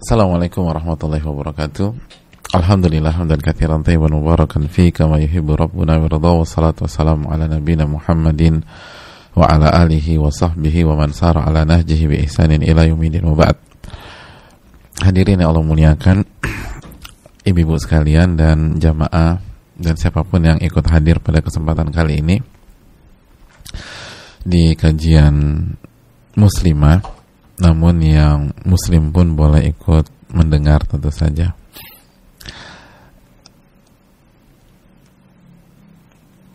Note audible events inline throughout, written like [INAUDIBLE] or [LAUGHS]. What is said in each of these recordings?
Assalamualaikum warahmatullahi wabarakatuh. Alhamdulillah hamdan katsiran tayyiban mubarakan fi kama yuhibbu rabbuna wa wa salatu wassalamu ala nabiyyina Muhammadin wa ala alihi wa sahbihi wa man ala nahjihi bi ihsanin ila yaumil Hadirin yang Allah muliakan, [CLEARS THROAT] ibu-ibu sekalian dan jamaah dan siapapun yang ikut hadir pada kesempatan kali ini di kajian muslimah namun yang muslim pun boleh ikut mendengar tentu saja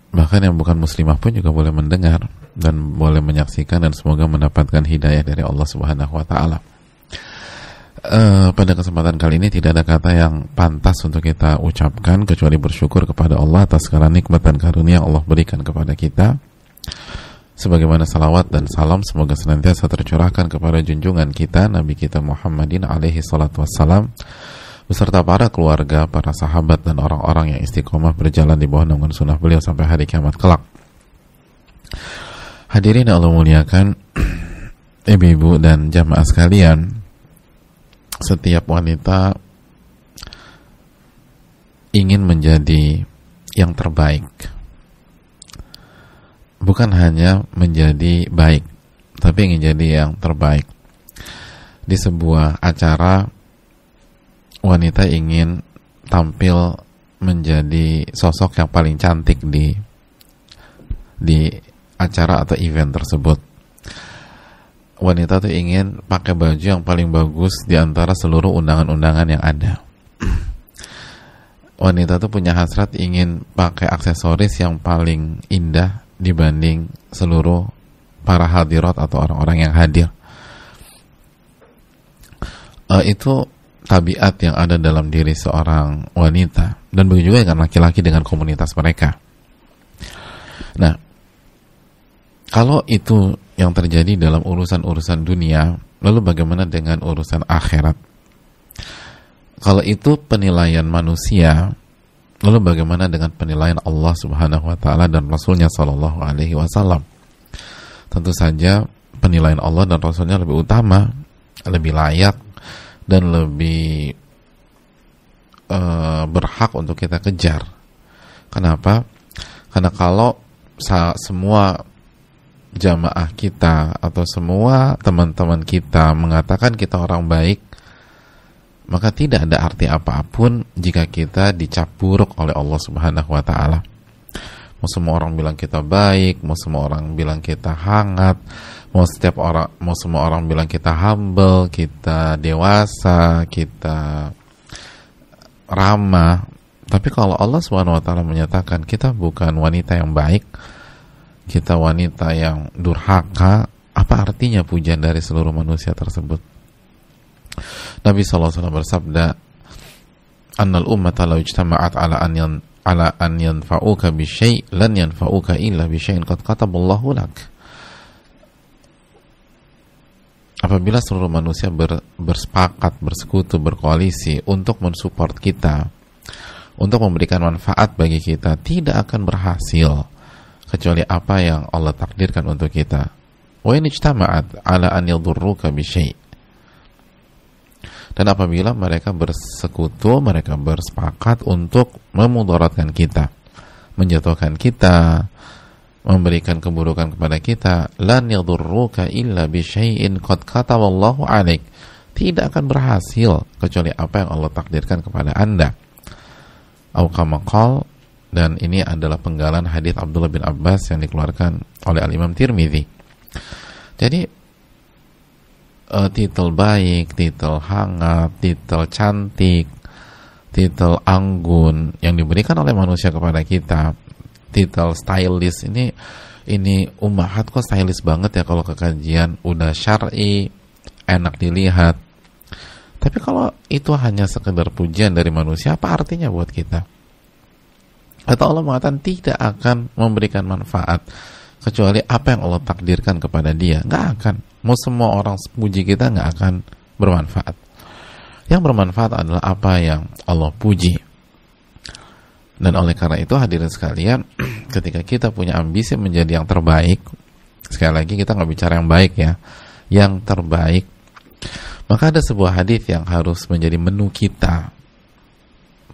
bahkan yang bukan muslimah pun juga boleh mendengar dan boleh menyaksikan dan semoga mendapatkan hidayah dari Allah Subhanahu wa taala. Eh, pada kesempatan kali ini tidak ada kata yang pantas untuk kita ucapkan kecuali bersyukur kepada Allah atas segala nikmat dan karunia Allah berikan kepada kita sebagaimana salawat dan salam semoga senantiasa tercurahkan kepada junjungan kita Nabi kita Muhammadin alaihi salatu wassalam beserta para keluarga, para sahabat dan orang-orang yang istiqomah berjalan di bawah naungan sunnah beliau sampai hari kiamat kelak. Hadirin yang Allah muliakan, [CLEARS THROAT] ibu-ibu dan jamaah sekalian, setiap wanita ingin menjadi yang terbaik bukan hanya menjadi baik, tapi ingin jadi yang terbaik. Di sebuah acara, wanita ingin tampil menjadi sosok yang paling cantik di di acara atau event tersebut. Wanita tuh ingin pakai baju yang paling bagus di antara seluruh undangan-undangan yang ada. [CLEARS THROAT] Wanita tuh punya hasrat ingin pakai aksesoris yang paling indah dibanding seluruh para hadirat atau orang-orang yang hadir. Uh, itu tabiat yang ada dalam diri seorang wanita dan begitu juga dengan laki-laki dengan komunitas mereka. Nah, kalau itu yang terjadi dalam urusan-urusan dunia, lalu bagaimana dengan urusan akhirat? Kalau itu penilaian manusia, Lalu bagaimana dengan penilaian Allah Subhanahu wa taala dan Rasulnya Shallallahu alaihi wasallam? Tentu saja penilaian Allah dan Rasulnya lebih utama, lebih layak dan lebih uh, berhak untuk kita kejar. Kenapa? Karena kalau semua jamaah kita atau semua teman-teman kita mengatakan kita orang baik, maka tidak ada arti apapun jika kita dicap oleh Allah Subhanahu wa taala. Mau semua orang bilang kita baik, mau semua orang bilang kita hangat, mau setiap orang mau semua orang bilang kita humble, kita dewasa, kita ramah. Tapi kalau Allah Subhanahu wa taala menyatakan kita bukan wanita yang baik, kita wanita yang durhaka, apa artinya pujian dari seluruh manusia tersebut? Nabi SAW bersabda, "Annal ummata law ijtama'at 'ala an yan, 'ala an yanfa'uka bi syai' lan yanfa'uka illa bi syai'in qad qataballahu lak." Apabila seluruh manusia ber, bersepakat, bersekutu, berkoalisi untuk mensupport kita, untuk memberikan manfaat bagi kita, tidak akan berhasil kecuali apa yang Allah takdirkan untuk kita. Wa in ijtama'at 'ala an yadurruka bi syai' Dan apabila mereka bersekutu, mereka bersepakat untuk memudaratkan kita, menjatuhkan kita, memberikan keburukan kepada kita, lan yadurruka illa bi syai'in qad kataballahu 'alaik. Tidak akan berhasil kecuali apa yang Allah takdirkan kepada Anda. Au kamakal dan ini adalah penggalan hadis Abdullah bin Abbas yang dikeluarkan oleh Al Imam Tirmidzi. Jadi uh, titel baik, titel hangat, titel cantik, titel anggun yang diberikan oleh manusia kepada kita, titel stylish ini ini umahat kok stylish banget ya kalau kekajian udah syar'i enak dilihat. Tapi kalau itu hanya sekedar pujian dari manusia, apa artinya buat kita? Atau Allah mengatakan tidak akan memberikan manfaat kecuali apa yang Allah takdirkan kepada dia, nggak akan mau semua orang puji kita nggak akan bermanfaat yang bermanfaat adalah apa yang Allah puji dan oleh karena itu hadirin sekalian [CLEARS THROAT] ketika kita punya ambisi menjadi yang terbaik sekali lagi kita nggak bicara yang baik ya yang terbaik maka ada sebuah hadis yang harus menjadi menu kita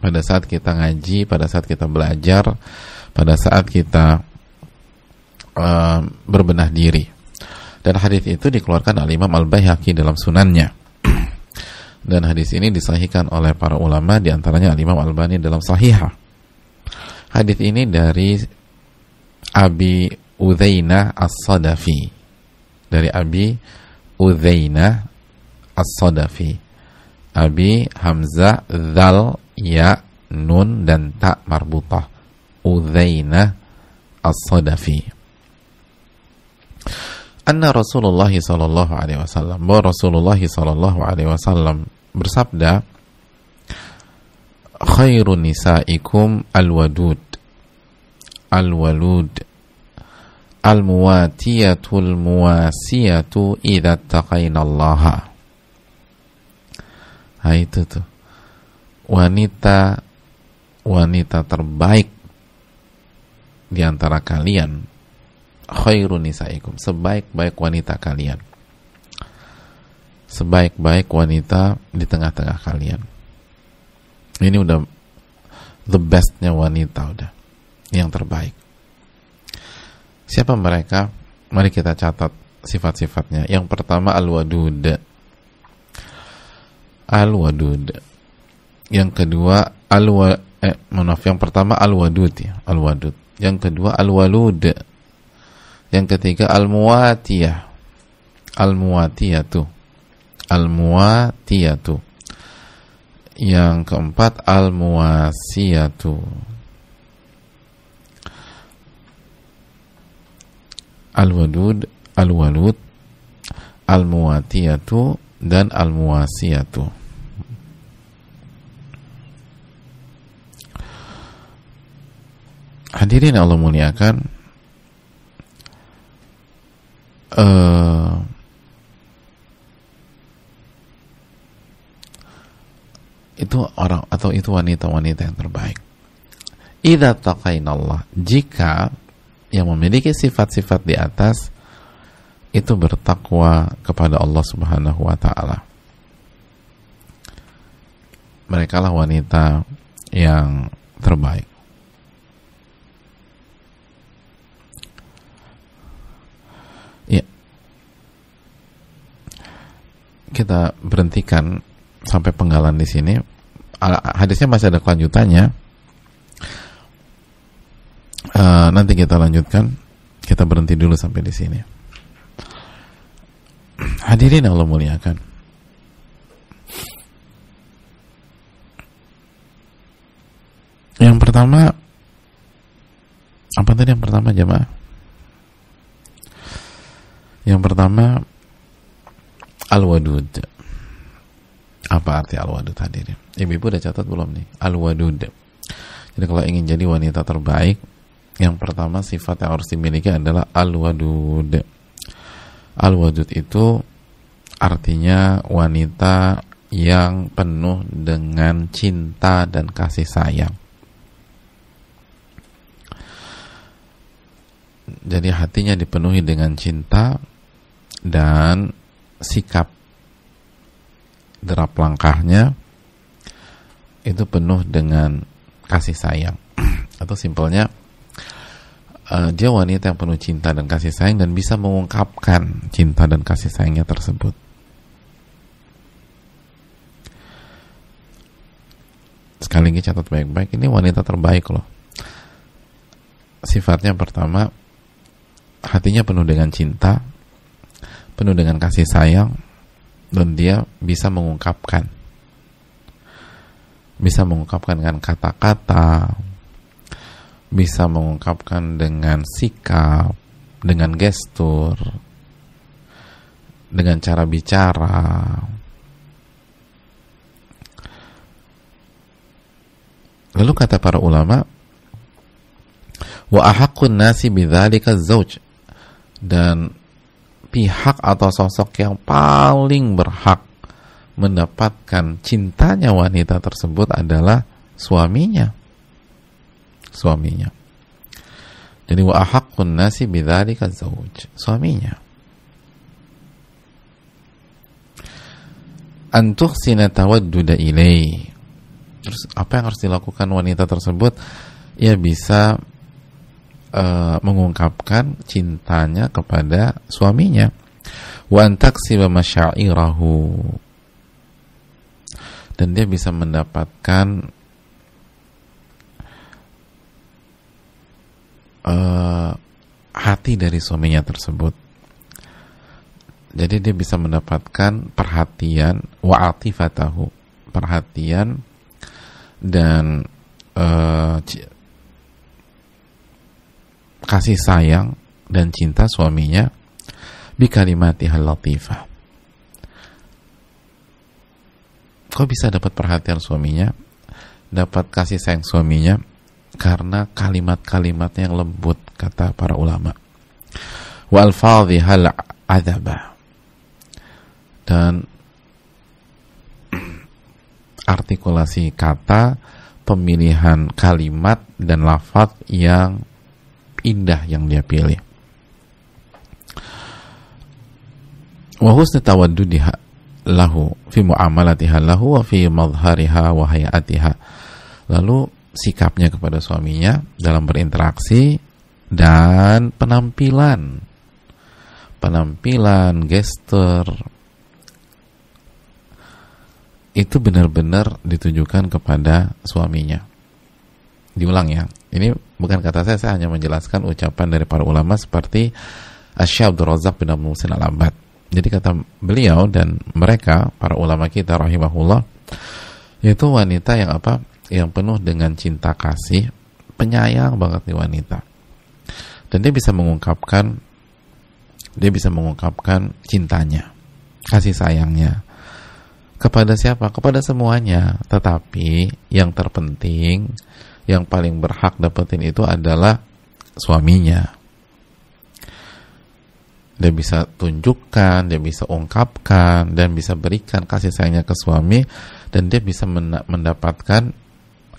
pada saat kita ngaji, pada saat kita belajar, pada saat kita uh, berbenah diri. Dan hadis itu dikeluarkan oleh Imam Al-Baihaqi dalam sunannya. [CLEARS THROAT] Dan hadis ini disahihkan oleh para ulama diantaranya Al-Imam Al-Bani dalam sahihah. Hadis ini dari Abi Udzaina As-Sadafi. Dari Abi Udzaina As-Sadafi. Abi Hamzah Zal Ya Nun dan Tak Marbutah. Udzaina As-Sadafi anna Rasulullah sallallahu alaihi wasallam bahwa Rasulullah sallallahu alaihi wasallam bersabda khairun nisaikum alwadud alwalud almuwatiyatul muwasiyatu idza taqainallaha nah itu tuh wanita wanita terbaik di antara kalian khairun nisaikum, sebaik-baik wanita kalian. Sebaik-baik wanita di tengah-tengah kalian. Ini udah the bestnya wanita udah. Yang terbaik. Siapa mereka? Mari kita catat sifat-sifatnya. Yang pertama al-wadud. Al-wadud. Yang kedua al eh, maaf, yang pertama al-wadud ya, al-wadud. Yang kedua al-walud yang ketiga al muatiyah al-muwatiyatu al yang keempat al tuh, al-wadud al-walud al dan al tuh. Hadirin Allah muliakan Eh, itu orang atau itu wanita-wanita yang terbaik. Idza taqainallah, jika yang memiliki sifat-sifat di atas itu bertakwa kepada Allah Subhanahu wa taala. Merekalah wanita yang terbaik. kita berhentikan sampai penggalan di sini, ah, hadisnya masih ada kelanjutannya. Uh, nanti kita lanjutkan. Kita berhenti dulu sampai di sini. Hadirin Allah muliakan. Yang pertama apa tadi yang pertama jemaah? Yang pertama Al-Wadud. Apa arti Al-Wadud hadirin? Ibu-ibu udah catat belum nih? Al-Wadud. Jadi kalau ingin jadi wanita terbaik, yang pertama sifat yang harus dimiliki adalah al-wadud. Al-wadud itu artinya wanita yang penuh dengan cinta dan kasih sayang. Jadi hatinya dipenuhi dengan cinta dan sikap derap langkahnya itu penuh dengan kasih sayang [CLEARS THROAT] atau simpelnya uh, dia wanita yang penuh cinta dan kasih sayang dan bisa mengungkapkan cinta dan kasih sayangnya tersebut sekali lagi catat baik-baik ini wanita terbaik loh sifatnya pertama hatinya penuh dengan cinta penuh dengan kasih sayang dan dia bisa mengungkapkan bisa mengungkapkan dengan kata-kata bisa mengungkapkan dengan sikap dengan gestur dengan cara bicara lalu kata para ulama wa ahakun nasi bidzalika zauj dan pihak atau sosok yang paling berhak mendapatkan cintanya wanita tersebut adalah suaminya. Suaminya. Jadi wa ahaqqun nasi bidzalika zauj, suaminya. An tuhsina duda ilai. Terus apa yang harus dilakukan wanita tersebut? Ia bisa e, mengungkapkan cintanya kepada suaminya masyairahu dan dia bisa mendapatkan e, hati dari suaminya tersebut jadi dia bisa mendapatkan perhatian wa atifatahu perhatian dan eh, kasih sayang dan cinta suaminya bi kalimatihal latifah. Kok bisa dapat perhatian suaminya? Dapat kasih sayang suaminya karena kalimat kalimat yang lembut kata para ulama. Wal fadhihal adaba. Dan [CLEARS THROAT] artikulasi kata, pemilihan kalimat dan lafaz yang indah yang dia pilih. Wa lahu fi muamalatiha lahu wa fi wa hayatiha. Lalu sikapnya kepada suaminya dalam berinteraksi dan penampilan penampilan, gestur itu benar-benar ditujukan kepada suaminya. Diulang ya. Ini bukan kata saya saya hanya menjelaskan ucapan dari para ulama seperti Asy Razak bin Abu Musin al -Abad. jadi kata beliau dan mereka para ulama kita rahimahullah yaitu wanita yang apa yang penuh dengan cinta kasih penyayang banget nih wanita dan dia bisa mengungkapkan dia bisa mengungkapkan cintanya kasih sayangnya kepada siapa kepada semuanya tetapi yang terpenting yang paling berhak dapetin itu adalah suaminya dia bisa tunjukkan, dia bisa ungkapkan, dan bisa berikan kasih sayangnya ke suami, dan dia bisa mendapatkan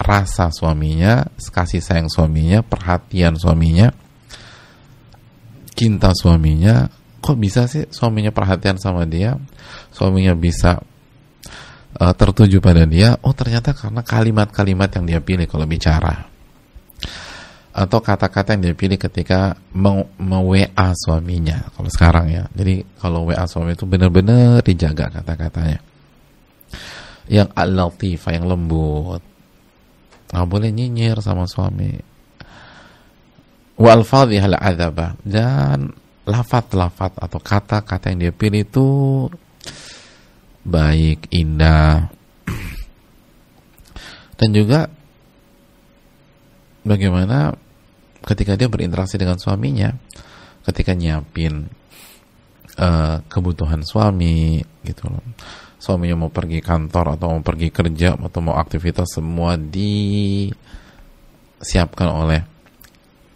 rasa suaminya, kasih sayang suaminya, perhatian suaminya, cinta suaminya. Kok bisa sih suaminya perhatian sama dia? Suaminya bisa uh, tertuju pada dia oh ternyata karena kalimat-kalimat yang dia pilih kalau bicara atau kata-kata yang dia pilih ketika me-WA suaminya kalau sekarang ya jadi kalau WA suami itu benar-benar dijaga kata-katanya yang al yang lembut nggak boleh nyinyir sama suami wa al adzaba dan lafat-lafat atau kata-kata yang dia pilih itu baik, indah. Dan juga bagaimana ketika dia berinteraksi dengan suaminya, ketika nyiapin uh, kebutuhan suami gitu loh. Suaminya mau pergi kantor atau mau pergi kerja atau mau aktivitas semua disiapkan oleh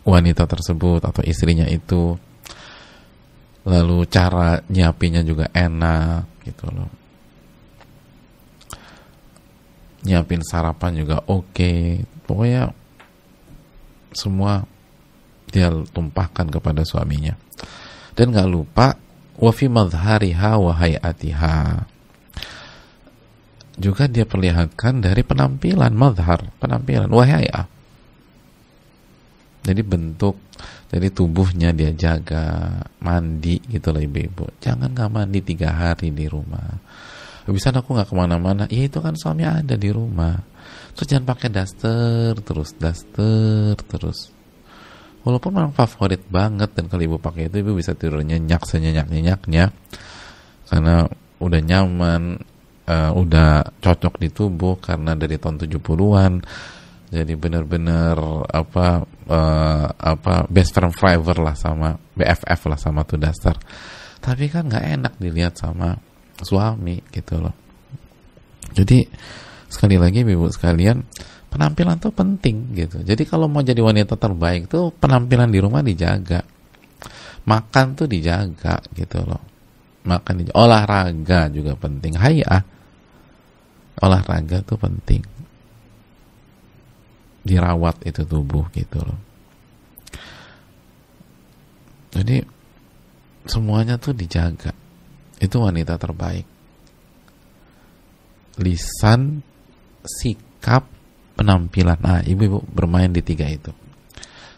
wanita tersebut atau istrinya itu. Lalu cara nyiapinnya juga enak gitu loh nyiapin sarapan juga oke okay. pokoknya semua dia tumpahkan kepada suaminya dan nggak lupa wafi madhariha wahayatiha juga dia perlihatkan dari penampilan madhar penampilan wahayah jadi bentuk jadi tubuhnya dia jaga mandi gitu lebih ibu-ibu jangan nggak mandi tiga hari di rumah bisa aku nggak kemana-mana. Ya itu kan suami ada di rumah. Terus jangan pakai daster terus, daster terus. Walaupun memang favorit banget dan kalau ibu pakai itu ibu bisa tidur nyenyak senyenyak nyenyaknya karena udah nyaman, uh, udah cocok di tubuh karena dari tahun 70-an jadi benar-benar apa uh, apa best friend forever lah sama BFF lah sama tuh daster tapi kan nggak enak dilihat sama suami gitu loh jadi sekali lagi ibu sekalian penampilan tuh penting gitu jadi kalau mau jadi wanita terbaik tuh penampilan di rumah dijaga makan tuh dijaga gitu loh makan dijaga. olahraga juga penting hai ah olahraga tuh penting dirawat itu tubuh gitu loh jadi semuanya tuh dijaga itu wanita terbaik. Lisan, sikap, penampilan. Ah, ibu-ibu bermain di tiga itu.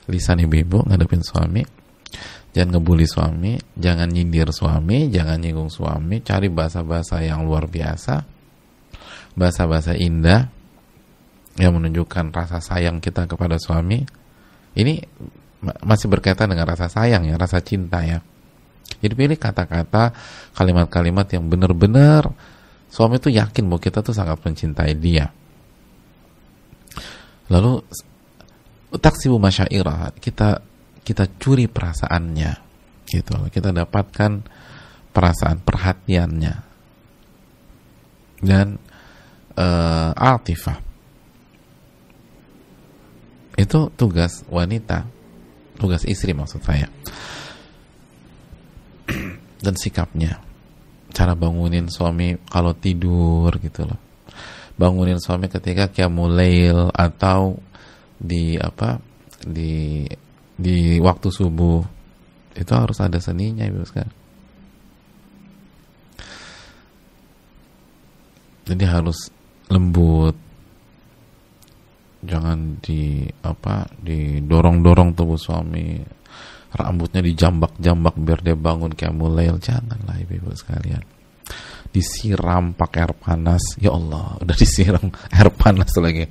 Lisan ibu-ibu ngadepin suami, jangan ngebully suami, jangan nyindir suami, jangan nyinggung suami, cari bahasa-bahasa yang luar biasa, bahasa-bahasa indah yang menunjukkan rasa sayang kita kepada suami. Ini masih berkaitan dengan rasa sayang ya, rasa cinta ya. Jadi pilih kata-kata, kalimat-kalimat yang benar-benar suami itu yakin bahwa kita tuh sangat mencintai dia. Lalu taksibu masyairah, kita kita curi perasaannya gitu. Kita dapatkan perasaan perhatiannya dan uh, eh, altifah itu tugas wanita tugas istri maksud saya dan sikapnya cara bangunin suami kalau tidur gitu loh bangunin suami ketika kiamulail atau di apa di di waktu subuh itu harus ada seninya ibu sekarang jadi harus lembut jangan di apa didorong dorong tubuh suami rambutnya dijambak-jambak biar dia bangun kayak mulai janganlah ibu-ibu sekalian disiram pakai air panas ya Allah [LAUGHS] udah disiram air panas lagi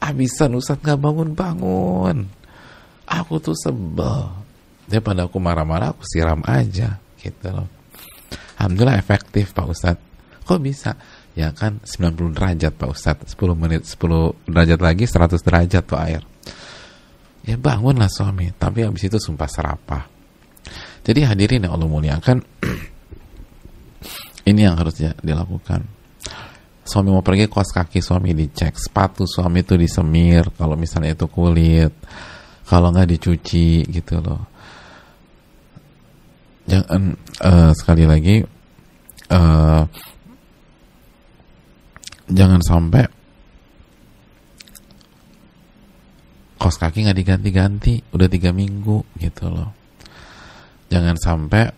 abisan Ustaz nggak bangun bangun aku tuh sebel dia pada aku marah-marah aku siram aja gitu loh Alhamdulillah efektif Pak Ustadz kok bisa ya kan 90 derajat Pak Ustadz 10 menit 10 derajat lagi 100 derajat tuh air ya bangunlah suami tapi habis itu sumpah serapah jadi hadirin yang Allah muliakan [CLEARS THROAT] ini yang harus dilakukan suami mau pergi kos kaki suami dicek sepatu suami itu disemir kalau misalnya itu kulit kalau nggak dicuci gitu loh jangan uh, sekali lagi uh, jangan sampai Kos kaki nggak diganti-ganti udah tiga minggu gitu loh jangan sampai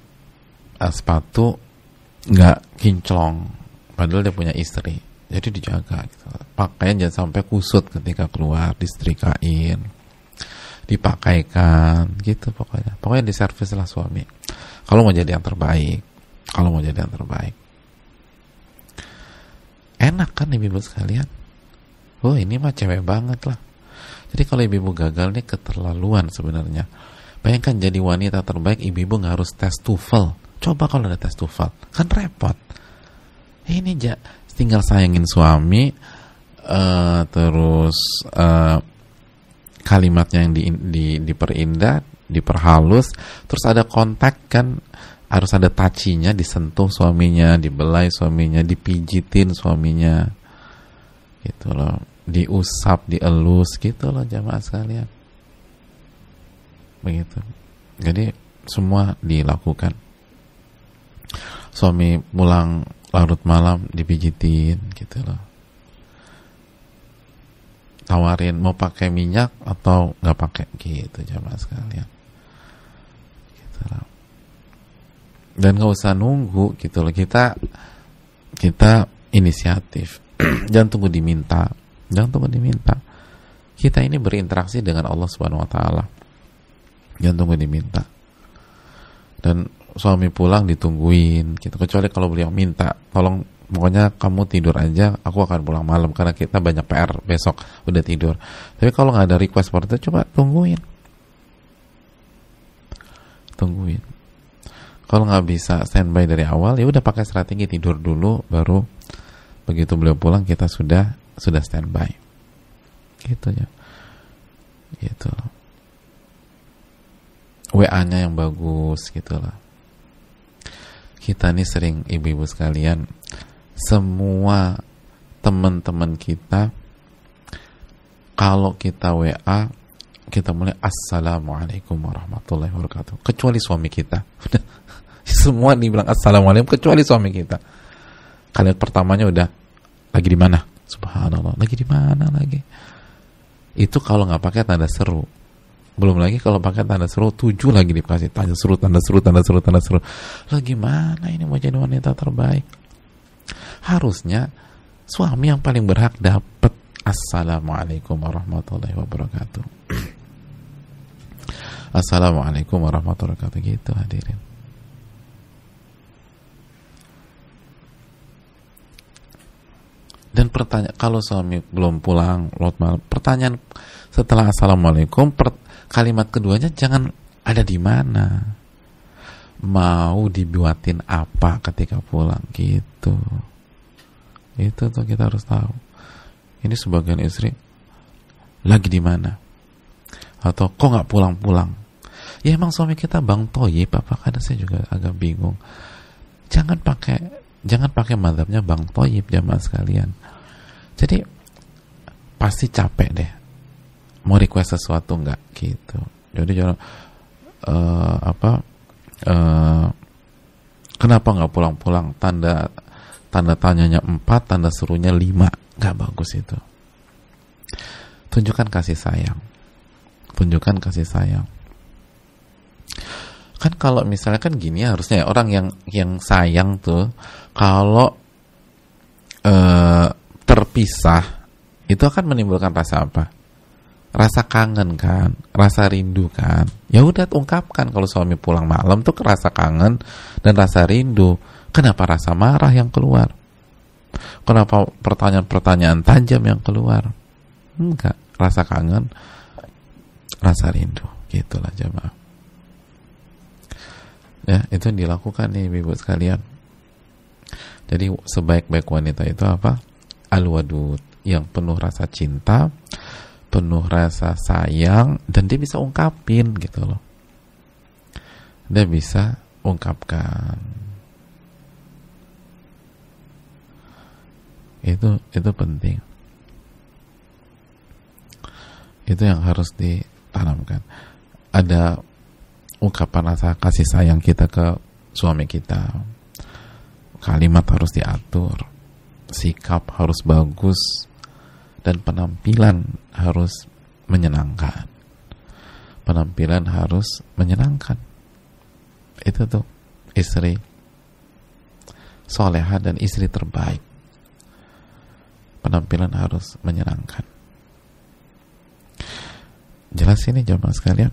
uh, sepatu nggak kinclong padahal dia punya istri jadi dijaga gitu. pakaian jangan sampai kusut ketika keluar distrikain, dipakaikan gitu pokoknya pokoknya diservis lah suami kalau mau jadi yang terbaik kalau mau jadi yang terbaik enak kan ibu-ibu sekalian oh ini mah cewek banget lah jadi kalau ibu-ibu gagal ini keterlaluan sebenarnya. Bayangkan jadi wanita terbaik ibu-ibu nggak harus tes tufel. Coba kalau ada tes TOEFL, kan repot. Ini aja tinggal sayangin suami, uh, terus uh, kalimatnya yang di, di, diperindah, diperhalus, terus ada kontak kan harus ada tacinya disentuh suaminya, dibelai suaminya, dipijitin suaminya. Gitu loh diusap, dielus gitu loh jamaah sekalian. Begitu. Jadi semua dilakukan. Suami pulang larut malam dipijitin gitu loh. Tawarin mau pakai minyak atau nggak pakai gitu jamaah sekalian. Gitu loh. Dan nggak usah nunggu gitu loh kita kita inisiatif jangan [CLEARS THROAT] tunggu diminta Jangan tunggu diminta. Kita ini berinteraksi dengan Allah Subhanahu wa taala. Jangan tunggu diminta. Dan suami pulang ditungguin gitu. Kecuali kalau beliau minta, tolong pokoknya kamu tidur aja, aku akan pulang malam karena kita banyak PR besok udah tidur. Tapi kalau nggak ada request seperti itu, coba tungguin. Tungguin. Kalau nggak bisa standby dari awal, ya udah pakai strategi tidur dulu, baru begitu beliau pulang kita sudah sudah standby gitu ya gitu WA-nya yang bagus gitu lah kita nih sering ibu-ibu sekalian semua teman-teman kita kalau kita WA kita mulai assalamualaikum warahmatullahi wabarakatuh kecuali suami kita [LAUGHS] semua nih bilang assalamualaikum kecuali suami kita kalian pertamanya udah lagi di mana Subhanallah. Lagi di mana lagi? Itu kalau nggak pakai tanda seru. Belum lagi kalau pakai tanda seru tujuh lagi dikasih tanda seru, tanda seru, tanda seru, tanda seru. lagi mana ini mau jadi wanita terbaik? Harusnya suami yang paling berhak dapat Assalamualaikum warahmatullahi wabarakatuh. [CLEARS THROAT] Assalamualaikum warahmatullahi wabarakatuh gitu hadirin. Dan pertanyaan kalau suami belum pulang lot malam, pertanyaan setelah assalamualaikum per, kalimat keduanya jangan ada di mana. Mau dibuatin apa ketika pulang gitu. Itu tuh kita harus tahu. Ini sebagian istri lagi di mana? Atau kok nggak pulang-pulang? Ya emang suami kita bang toyib apa kadang saya juga agak bingung. Jangan pakai jangan pakai madhabnya Bang Toyib jamaah sekalian jadi pasti capek deh mau request sesuatu nggak gitu jadi jangan uh, apa uh, kenapa nggak pulang-pulang tanda tanda tanyanya empat tanda serunya lima nggak bagus itu tunjukkan kasih sayang tunjukkan kasih sayang kan kalau misalnya kan gini harusnya ya, orang yang yang sayang tuh kalau uh, terpisah itu akan menimbulkan rasa apa? Rasa kangen kan, rasa rindu kan. Ya udah ungkapkan kalau suami pulang malam tuh rasa kangen dan rasa rindu. Kenapa rasa marah yang keluar? Kenapa pertanyaan-pertanyaan tajam yang keluar? Enggak, rasa kangen, rasa rindu. Gitulah jemaah ya itu yang dilakukan nih ibu sekalian jadi sebaik-baik wanita itu apa alwadud yang penuh rasa cinta penuh rasa sayang dan dia bisa ungkapin gitu loh dia bisa ungkapkan itu itu penting itu yang harus ditanamkan ada ungkapan rasa kasih sayang kita ke suami kita kalimat harus diatur sikap harus bagus dan penampilan harus menyenangkan penampilan harus menyenangkan itu tuh istri soleha dan istri terbaik penampilan harus menyenangkan jelas ini jamaah sekalian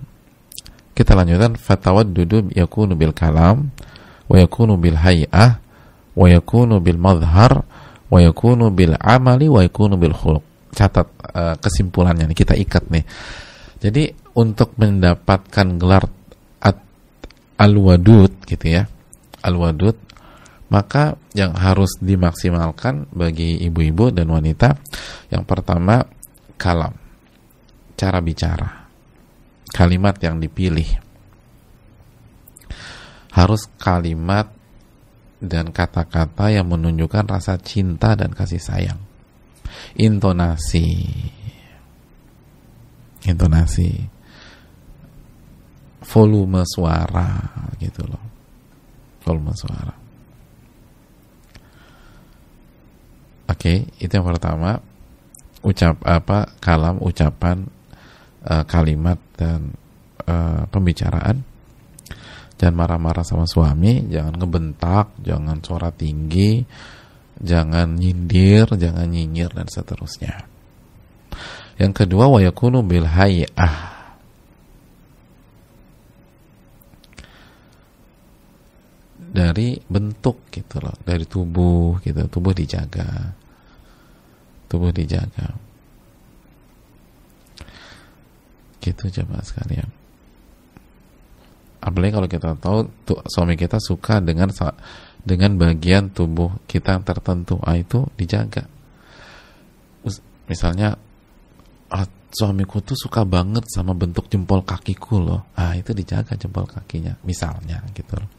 kita lanjutkan ya yakunu bil kalam wa yakunu bil hay'ah wa yakunu bil madhar wa yakunu bil amali wa yakunu bil khuluk catat uh, kesimpulannya nih kita ikat nih jadi untuk mendapatkan gelar al-wadud gitu ya al-wadud maka yang harus dimaksimalkan bagi ibu-ibu dan wanita yang pertama kalam cara bicara kalimat yang dipilih harus kalimat dan kata-kata yang menunjukkan rasa cinta dan kasih sayang intonasi intonasi volume suara gitu loh volume suara oke okay, itu yang pertama ucap apa kalam ucapan uh, kalimat dan uh, pembicaraan jangan marah-marah sama suami jangan ngebentak jangan suara tinggi jangan nyindir jangan nyinyir dan seterusnya yang kedua wa yakunu bil hayah dari bentuk gitu loh, dari tubuh gitu, tubuh dijaga. Tubuh dijaga. gitu coba sekalian apalagi kalau kita tahu tuh, suami kita suka dengan dengan bagian tubuh kita yang tertentu ah, itu dijaga misalnya ah, suamiku tuh suka banget sama bentuk jempol kakiku loh ah itu dijaga jempol kakinya misalnya gitu loh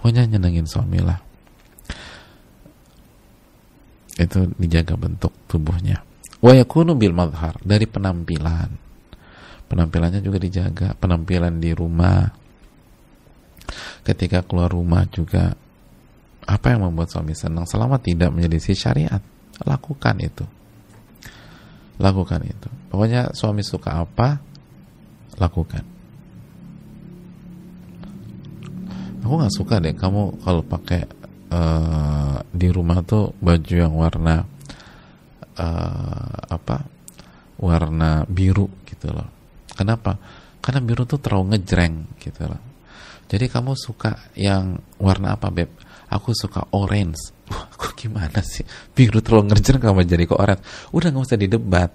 pokoknya nyenengin suami lah itu dijaga bentuk tubuhnya wa yakunu bil madhar dari penampilan penampilannya juga dijaga penampilan di rumah ketika keluar rumah juga apa yang membuat suami senang selama tidak menyelisih syariat lakukan itu lakukan itu pokoknya suami suka apa lakukan aku nggak suka deh kamu kalau pakai uh, di rumah tuh baju yang warna uh, apa warna biru gitu loh Kenapa? Karena biru tuh terlalu ngejreng gitu loh. Jadi kamu suka yang warna apa beb? Aku suka orange. [LAUGHS] Wah, aku gimana sih? Biru terlalu ngejreng kamu jadi kok orange? Udah nggak usah didebat.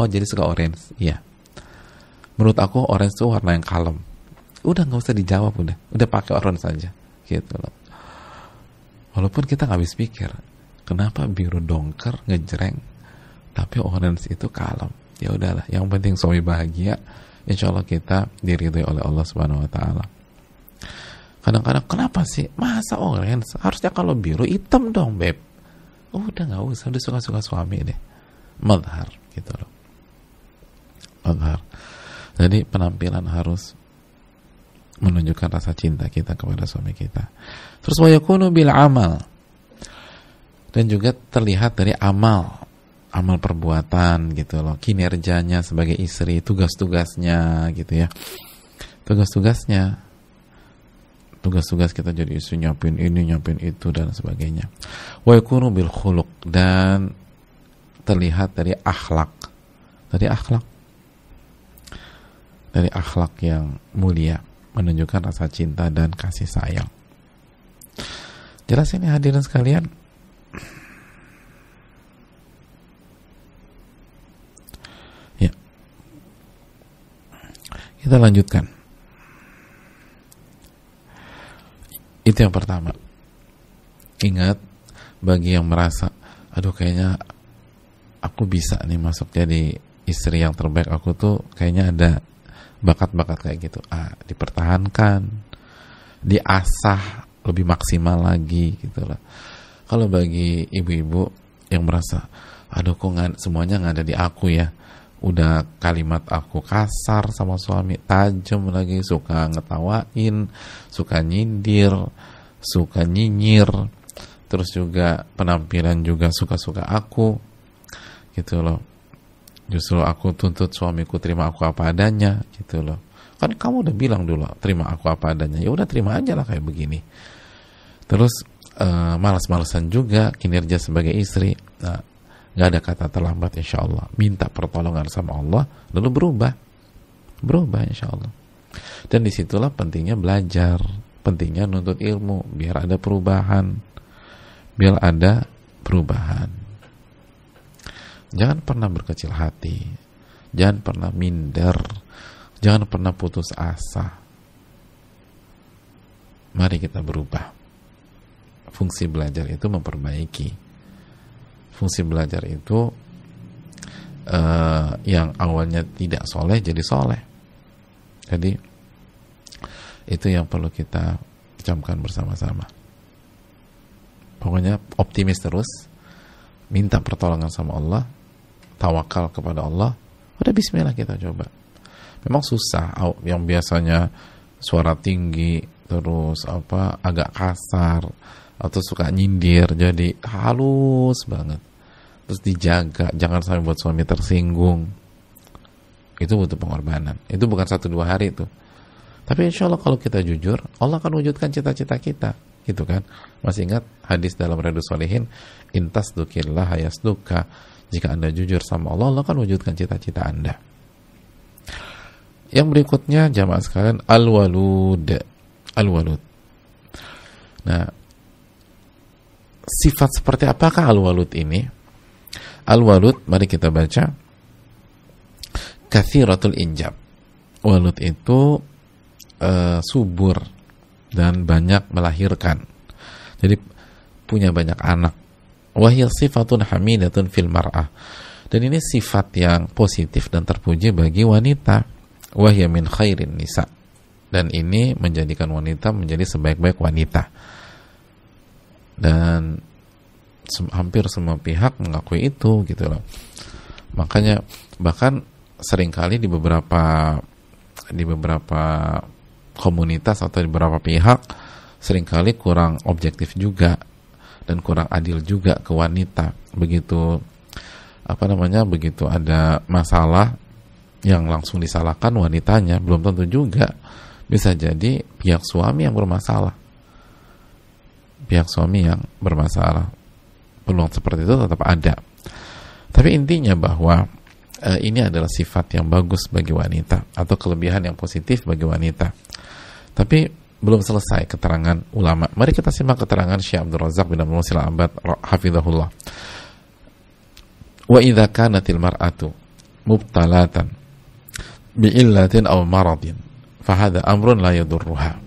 Oh jadi suka orange? Iya. Menurut aku orange tuh warna yang kalem. Udah nggak usah dijawab udah. Udah pakai orange saja gitu loh. Walaupun kita nggak habis pikir, kenapa biru dongker ngejreng, tapi orange itu kalem ya udahlah yang penting suami bahagia insya Allah kita diridhoi oleh Allah Subhanahu Wa Taala kadang-kadang kenapa sih masa orange harusnya kalau biru hitam dong beb oh, udah nggak usah udah suka-suka suami deh madhar gitu loh madhar jadi penampilan harus menunjukkan rasa cinta kita kepada suami kita terus wayakunu bil amal dan juga terlihat dari amal amal perbuatan gitu loh kinerjanya sebagai istri tugas-tugasnya gitu ya tugas-tugasnya tugas-tugas kita jadi istri nyopin ini nyopin itu dan sebagainya wa yakunu bil khuluq dan terlihat dari akhlak dari akhlak dari akhlak yang mulia menunjukkan rasa cinta dan kasih sayang jelas ini ya hadirin sekalian Kita lanjutkan. Itu yang pertama. Ingat bagi yang merasa aduh kayaknya aku bisa nih masuk jadi istri yang terbaik aku tuh kayaknya ada bakat-bakat kayak gitu ah dipertahankan diasah lebih maksimal lagi gitu lah kalau bagi ibu-ibu yang merasa aduh kok semuanya nggak ada di aku ya udah kalimat aku kasar sama suami tajam lagi suka ngetawain suka nyindir suka nyinyir terus juga penampilan juga suka-suka aku gitu loh justru aku tuntut suamiku terima aku apa adanya gitu loh kan kamu udah bilang dulu terima aku apa adanya ya udah terima aja lah kayak begini terus uh, eh, malas-malasan juga kinerja sebagai istri nah, nggak ada kata terlambat insya Allah minta pertolongan sama Allah lalu berubah berubah insya Allah dan disitulah pentingnya belajar pentingnya nuntut ilmu biar ada perubahan biar ada perubahan jangan pernah berkecil hati jangan pernah minder jangan pernah putus asa mari kita berubah fungsi belajar itu memperbaiki fungsi belajar itu uh, yang awalnya tidak soleh jadi soleh. Jadi itu yang perlu kita camkan bersama-sama. Pokoknya optimis terus, minta pertolongan sama Allah, tawakal kepada Allah, udah bismillah kita coba. Memang susah yang biasanya suara tinggi terus apa agak kasar atau suka nyindir jadi halus banget terus dijaga jangan sampai buat suami tersinggung itu butuh pengorbanan itu bukan satu dua hari itu tapi insya Allah kalau kita jujur Allah akan wujudkan cita-cita kita gitu kan masih ingat hadis dalam Radu Solehin intas dukirlah hayas duka. jika anda jujur sama Allah Allah akan wujudkan cita-cita anda yang berikutnya jamaah sekalian al-walud al-walud nah sifat seperti apakah al-walud ini Al-Walud, mari kita baca. Kathiratul Injab. Walud itu uh, subur dan banyak melahirkan. Jadi punya banyak anak. Wahil sifatun hamidatun fil mar'ah. Dan ini sifat yang positif dan terpuji bagi wanita. Wahya min khairin nisa. Dan ini menjadikan wanita menjadi sebaik-baik wanita. Dan hampir semua pihak mengakui itu gitu loh makanya bahkan seringkali di beberapa di beberapa komunitas atau di beberapa pihak seringkali kurang objektif juga dan kurang adil juga ke wanita begitu apa namanya begitu ada masalah yang langsung disalahkan wanitanya belum tentu juga bisa jadi pihak suami yang bermasalah pihak suami yang bermasalah peluang seperti itu tetap ada. Tapi intinya bahwa e, ini adalah sifat yang bagus bagi wanita atau kelebihan yang positif bagi wanita. Tapi belum selesai keterangan ulama. Mari kita simak keterangan Syekh Abdul Razak bin Abdul Musil Abad hafizahullah. Wa idza kanatil mar'atu mubtalatan bi'illatin aw maradin fahada amrun la yadurruha.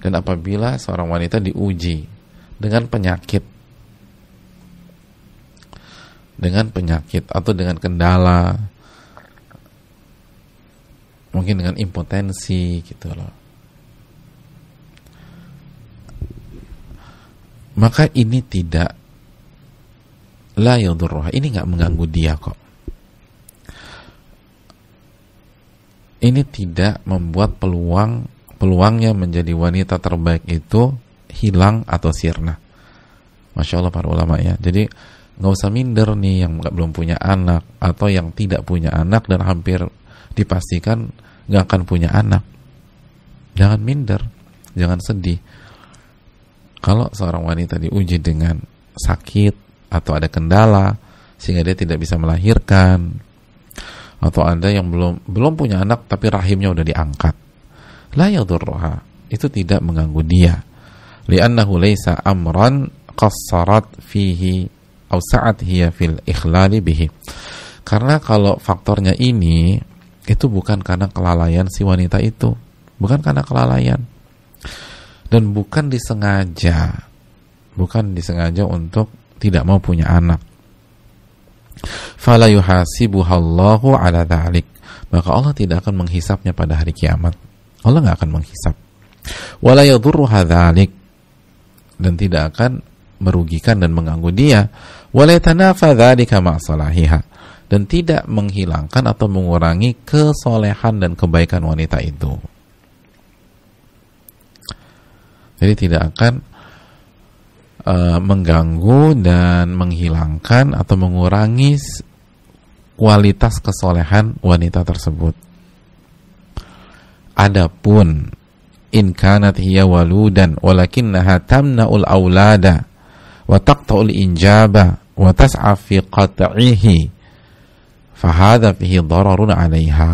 Dan apabila seorang wanita diuji dengan penyakit dengan penyakit atau dengan kendala mungkin dengan impotensi gitu loh maka ini tidak la yadurruha ini nggak mengganggu dia kok ini tidak membuat peluang peluangnya menjadi wanita terbaik itu hilang atau sirna masya Allah para ulama ya jadi nggak usah minder nih yang nggak belum punya anak atau yang tidak punya anak dan hampir dipastikan nggak akan punya anak jangan minder jangan sedih kalau seorang wanita diuji dengan sakit atau ada kendala sehingga dia tidak bisa melahirkan atau anda yang belum belum punya anak tapi rahimnya udah diangkat la itu tidak mengganggu dia li'annahu leisa amran qassarat fihi sa'at hiya fil ikhlali bihi. Karena kalau faktornya ini itu bukan karena kelalaian si wanita itu, bukan karena kelalaian dan bukan disengaja, bukan disengaja untuk tidak mau punya anak. Fala yuhasibuhallahu ala dhalik. Maka Allah tidak akan menghisapnya pada hari kiamat. Allah nggak akan menghisap. Wala Dan tidak akan merugikan dan mengganggu dia walaytanafa dan tidak menghilangkan atau mengurangi kesolehan dan kebaikan wanita itu. Jadi tidak akan uh, mengganggu dan menghilangkan atau mengurangi kualitas kesolehan wanita tersebut. Adapun in kanat hiya waludan walakinnaha tamna'ul aulada wa taqta'ul injaba wa tas'a qat'ihi fahadha fihi dararun 'alaiha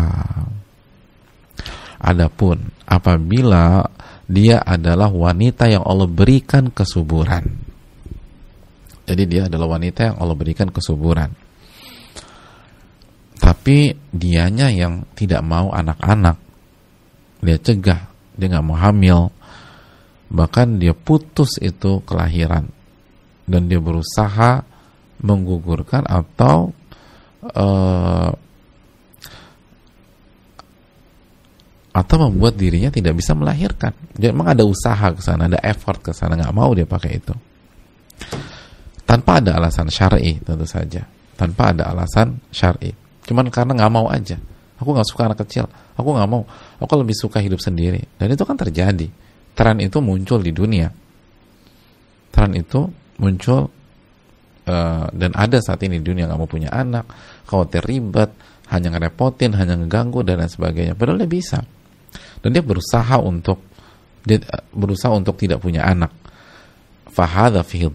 Adapun apabila dia adalah wanita yang Allah berikan kesuburan. Jadi dia adalah wanita yang Allah berikan kesuburan. Tapi dianya yang tidak mau anak-anak. Dia cegah, dia nggak mau hamil. Bahkan dia putus itu kelahiran. Dan dia berusaha menggugurkan atau uh, atau membuat dirinya tidak bisa melahirkan. Jadi memang ada usaha ke sana, ada effort ke sana, nggak mau dia pakai itu. Tanpa ada alasan syar'i tentu saja, tanpa ada alasan syar'i. Cuman karena nggak mau aja. Aku nggak suka anak kecil, aku nggak mau. Aku lebih suka hidup sendiri. Dan itu kan terjadi. Tren itu muncul di dunia. Tren itu muncul Eh, dan ada saat ini di dunia nggak punya anak, khawatir terlibat hanya ngerepotin, hanya ngeganggu dan lain sebagainya. Padahal dia bisa. Dan dia berusaha untuk dia eh, berusaha untuk tidak punya anak. Fahadha fihi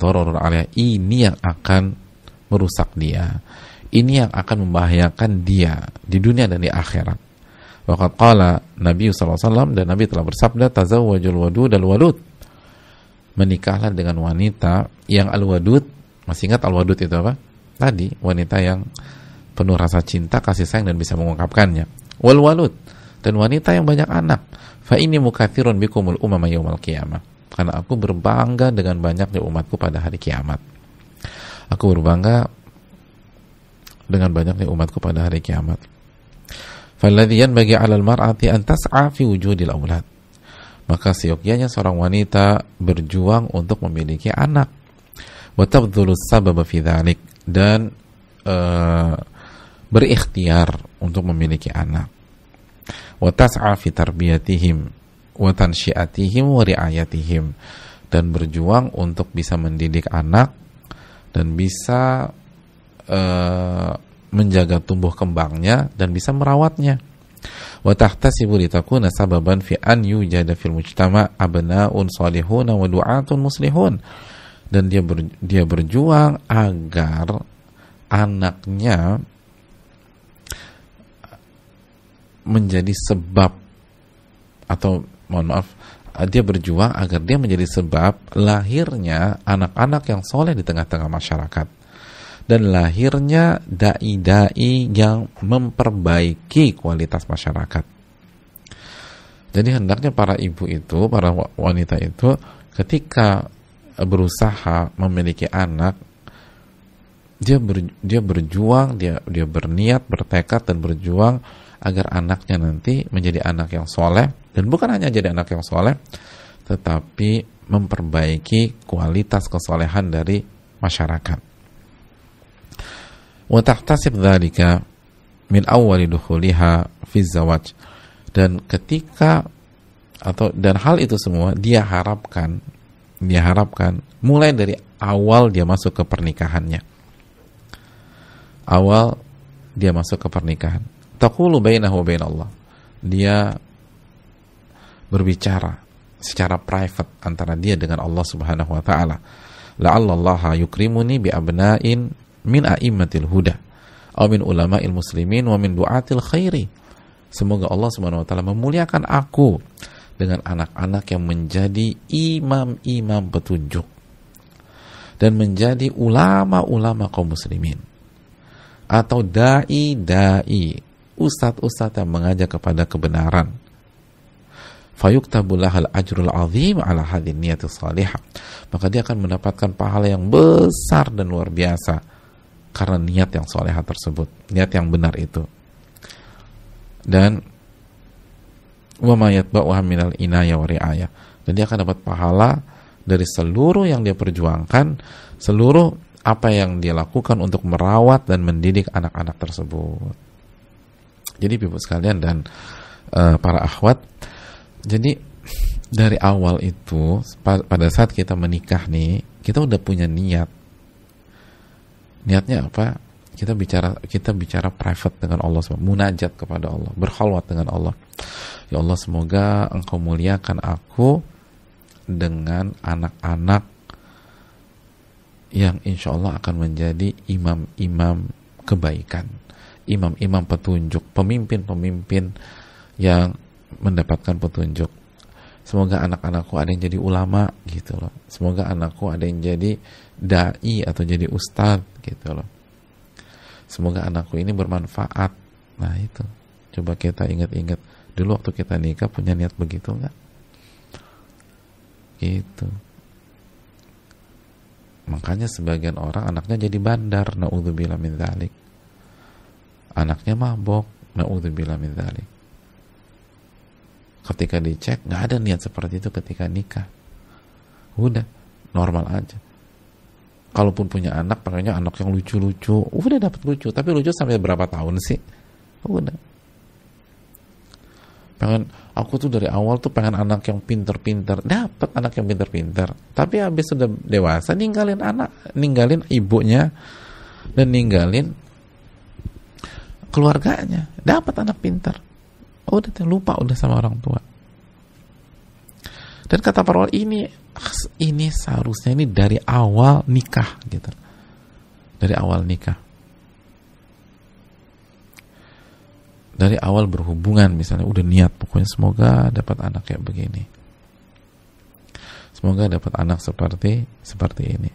Ini yang akan merusak dia. Ini yang akan membahayakan dia di dunia dan di akhirat. Waqat qala Nabi SAW dan Nabi telah bersabda tazawwajul wadud walud menikahlah dengan wanita yang al-wadud masih ingat Al-Wadud itu apa? Tadi wanita yang penuh rasa cinta, kasih sayang dan bisa mengungkapkannya. Wal walud dan wanita yang banyak anak. Fa ini mukathirun bikumul umama yaumal kiamat Karena aku berbangga dengan banyaknya umatku pada hari kiamat. Aku berbangga dengan banyaknya umatku pada hari kiamat. Falladhi bagi 'alal mar'ati antas afi wujudil aulad. Maka siokianya seorang wanita berjuang untuk memiliki anak wa tabdhulu dan uh, berikhtiar untuk memiliki anak wa tas'a fi dan berjuang untuk bisa mendidik anak dan bisa uh, menjaga tumbuh kembangnya dan bisa merawatnya wa mujtama abna'un salihuna dan dia ber, dia berjuang agar anaknya menjadi sebab atau mohon maaf dia berjuang agar dia menjadi sebab lahirnya anak-anak yang soleh di tengah-tengah masyarakat dan lahirnya dai-dai yang memperbaiki kualitas masyarakat. Jadi hendaknya para ibu itu, para wanita itu ketika berusaha memiliki anak dia ber, dia berjuang dia dia berniat bertekad dan berjuang agar anaknya nanti menjadi anak yang soleh dan bukan hanya jadi anak yang soleh tetapi memperbaiki kualitas kesolehan dari masyarakat. Watahtasib dzalika min awwali dukhuliha fi dan ketika atau dan hal itu semua dia harapkan dia harapkan mulai dari awal dia masuk ke pernikahannya awal dia masuk ke pernikahan taqulu bainahu Allah dia berbicara secara private antara dia dengan Allah Subhanahu wa taala la'allallaha yukrimuni bi abna'in min a'immatil huda aw min ulama'il muslimin wa min du'atil khairi semoga Allah Subhanahu wa taala memuliakan aku dengan anak-anak yang menjadi imam-imam petunjuk dan menjadi ulama-ulama kaum muslimin atau dai-dai ustad ustadz yang mengajak kepada kebenaran fayuktabulahal ajrul azim ala hadin salihah maka dia akan mendapatkan pahala yang besar dan luar biasa karena niat yang solehah tersebut niat yang benar itu dan wa mayatba'uha minal inaya wa ri'aya. Dan dia akan dapat pahala dari seluruh yang dia perjuangkan, seluruh apa yang dia lakukan untuk merawat dan mendidik anak-anak tersebut. Jadi ibu sekalian dan e, para akhwat, jadi dari awal itu pada saat kita menikah nih, kita udah punya niat. Niatnya apa? kita bicara kita bicara private dengan Allah munajat kepada Allah berkhalwat dengan Allah ya Allah semoga engkau muliakan aku dengan anak-anak yang insya Allah akan menjadi imam-imam kebaikan imam-imam petunjuk pemimpin-pemimpin yang mendapatkan petunjuk semoga anak-anakku ada yang jadi ulama gitu loh semoga anakku ada yang jadi dai atau jadi ustadz gitu loh semoga anakku ini bermanfaat nah itu coba kita ingat-ingat dulu waktu kita nikah punya niat begitu nggak gitu makanya sebagian orang anaknya jadi bandar naudzubillah min dzalik anaknya mabok naudzubillah min dzalik ketika dicek nggak ada niat seperti itu ketika nikah udah normal aja kalaupun punya anak pengennya anak yang lucu-lucu udah dapat lucu tapi lucu sampai berapa tahun sih udah pengen aku tuh dari awal tuh pengen anak yang pinter-pinter dapat anak yang pinter-pinter tapi habis sudah dewasa ninggalin anak ninggalin ibunya dan ninggalin keluarganya dapat anak pinter udah lupa udah sama orang tua dan kata para ini ini seharusnya ini dari awal nikah gitu. Dari awal nikah. Dari awal berhubungan misalnya udah niat pokoknya semoga dapat anak kayak begini. Semoga dapat anak seperti seperti ini.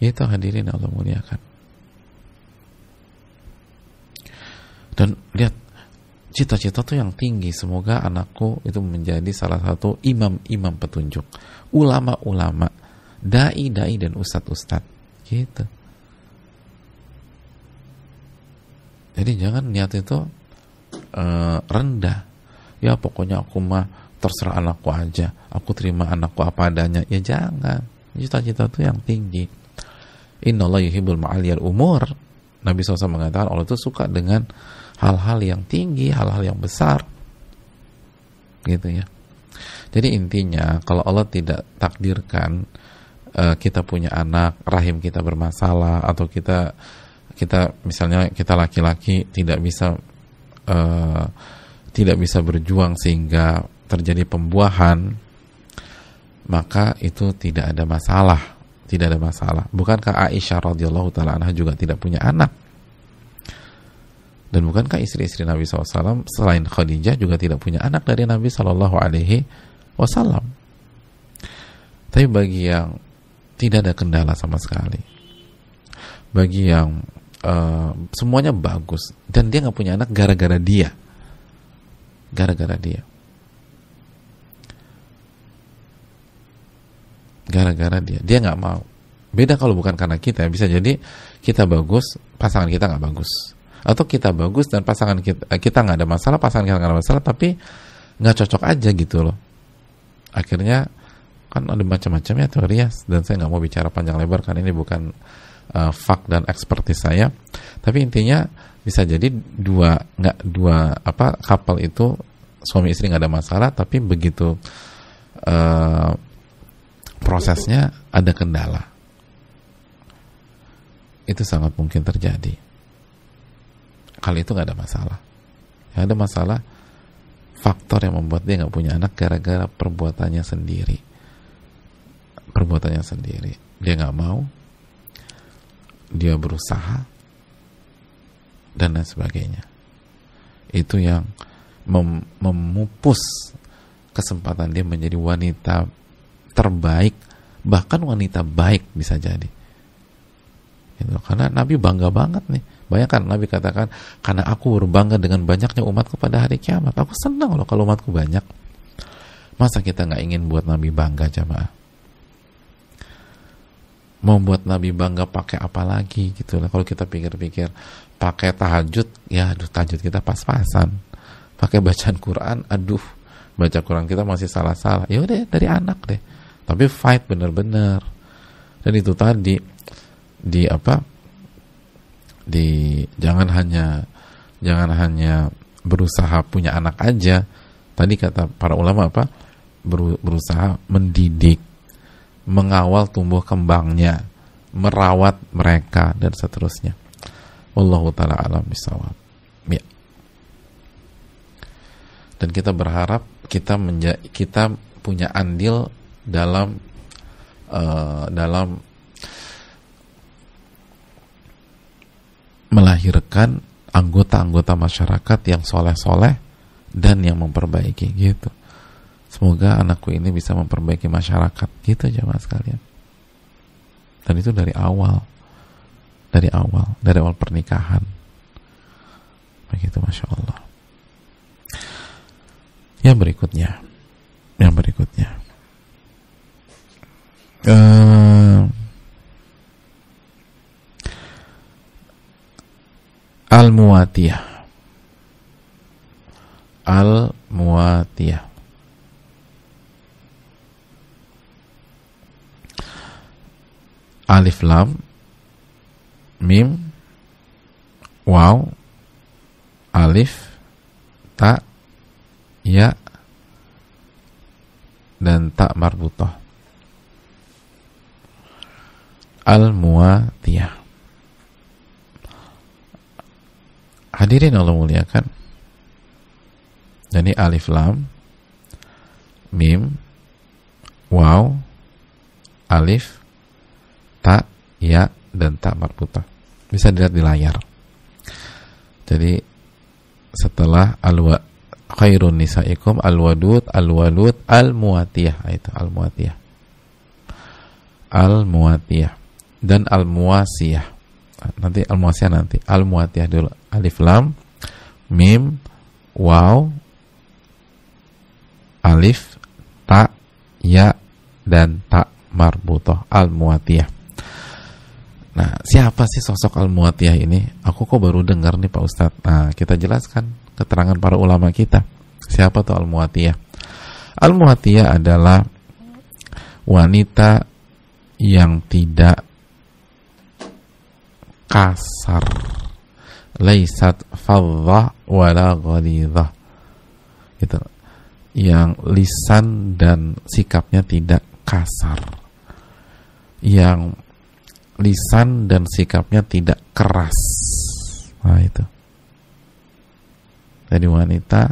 Itu hadirin Allah muliakan. Dan lihat cita-cita tuh yang tinggi semoga anakku itu menjadi salah satu imam-imam petunjuk ulama-ulama dai-dai dan ustad-ustad gitu jadi jangan niat itu uh, rendah ya pokoknya aku mah terserah anakku aja aku terima anakku apa adanya ya jangan cita-cita tuh yang tinggi Inallah yuhibbul ma'aliyal umur Nabi SAW mengatakan Allah itu suka dengan hal-hal yang tinggi, hal-hal yang besar. Gitu ya. Jadi intinya kalau Allah tidak takdirkan uh, kita punya anak, rahim kita bermasalah atau kita kita misalnya kita laki-laki tidak bisa uh, tidak bisa berjuang sehingga terjadi pembuahan, maka itu tidak ada masalah, tidak ada masalah. Bukankah Aisyah radhiyallahu taala anha juga tidak punya anak? Dan bukankah istri-istri Nabi SAW selain Khadijah juga tidak punya anak dari Nabi saw. Alaihi Tapi bagi yang tidak ada kendala sama sekali, bagi yang uh, semuanya bagus dan dia nggak punya anak gara-gara dia, gara-gara dia, gara-gara dia, dia nggak mau. Beda kalau bukan karena kita, bisa jadi kita bagus, pasangan kita nggak bagus atau kita bagus dan pasangan kita eh, kita nggak ada masalah pasangan kita nggak ada masalah tapi nggak cocok aja gitu loh akhirnya kan ada macam-macam ya ya dan saya nggak mau bicara panjang lebar karena ini bukan uh, fak dan expertise saya tapi intinya bisa jadi dua nggak dua apa couple itu suami istri nggak ada masalah tapi begitu uh, prosesnya ada kendala itu sangat mungkin terjadi Hal itu nggak ada masalah yang ada masalah faktor yang membuat dia nggak punya anak gara-gara perbuatannya sendiri perbuatannya sendiri dia nggak mau dia berusaha dan lain sebagainya itu yang mem memupus kesempatan dia menjadi wanita terbaik bahkan wanita baik bisa jadi itu karena Nabi bangga banget nih Bayangkan Nabi katakan, karena aku berbangga dengan banyaknya umatku pada hari kiamat. Aku senang loh kalau umatku banyak. Masa kita nggak ingin buat Nabi bangga jamaah? Mau buat Nabi bangga pakai apa lagi gitu lah. Kalau kita pikir-pikir, pakai tahajud, ya aduh tahajud kita pas-pasan. Pakai bacaan Quran, aduh baca Quran kita masih salah-salah. Ya udah dari anak deh. Tapi fight bener-bener. Dan itu tadi di apa di jangan hanya jangan hanya berusaha punya anak aja. Tadi kata para ulama apa? berusaha mendidik, mengawal tumbuh kembangnya, merawat mereka dan seterusnya. Wallahu taala alam bisawab. Ya. Dan kita berharap kita menja kita punya andil dalam uh, dalam melahirkan anggota-anggota masyarakat yang soleh-soleh dan yang memperbaiki gitu. Semoga anakku ini bisa memperbaiki masyarakat gitu aja mas sekalian. Dan itu dari awal, dari awal, dari awal pernikahan. Begitu masya Allah. Yang berikutnya, yang berikutnya. Uh, Al-Muwatiyah Al-Muwatiyah Alif Lam Mim Waw Alif Ta Ya Dan Tak Marbutoh Al-Muwatiyah Hadirin Allah muliakan. Jadi alif lam, mim, waw, alif, ta, ya, dan ta marputa Bisa dilihat di layar. Jadi setelah alwa khairun nisaikum alwadud alwalud almuatiyah ah, itu almuatiyah almuatiyah dan almuasiyah nanti almuasiyah nanti almuatiyah dulu alif lam mim waw alif ta ya dan ta marbutoh al muatiyah nah siapa sih sosok al muatiyah ini aku kok baru dengar nih pak ustadz nah kita jelaskan keterangan para ulama kita siapa tuh al muatiyah al muatiyah adalah wanita yang tidak kasar laisat fadha wala ghalidha gitu yang lisan dan sikapnya tidak kasar yang lisan dan sikapnya tidak keras nah itu jadi wanita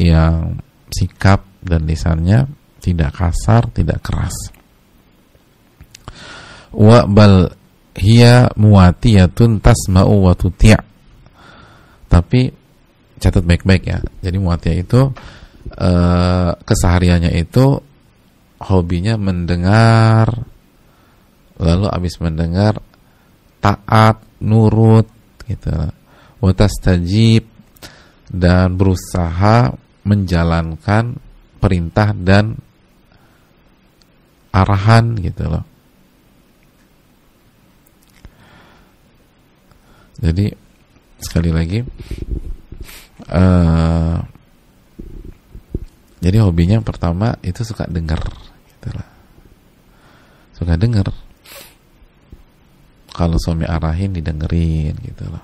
yang sikap dan lisannya tidak kasar tidak keras wa bal hiya muatiyatun tasma'u wa tuti' tapi catat baik-baik ya jadi muatiyah itu e, kesehariannya itu hobinya mendengar lalu habis mendengar taat nurut gitu watas tajib dan berusaha menjalankan perintah dan arahan gitu loh Jadi sekali lagi uh, jadi hobinya pertama itu suka denger gitu lah. Suka denger. Kalau suami arahin didengerin gitu loh.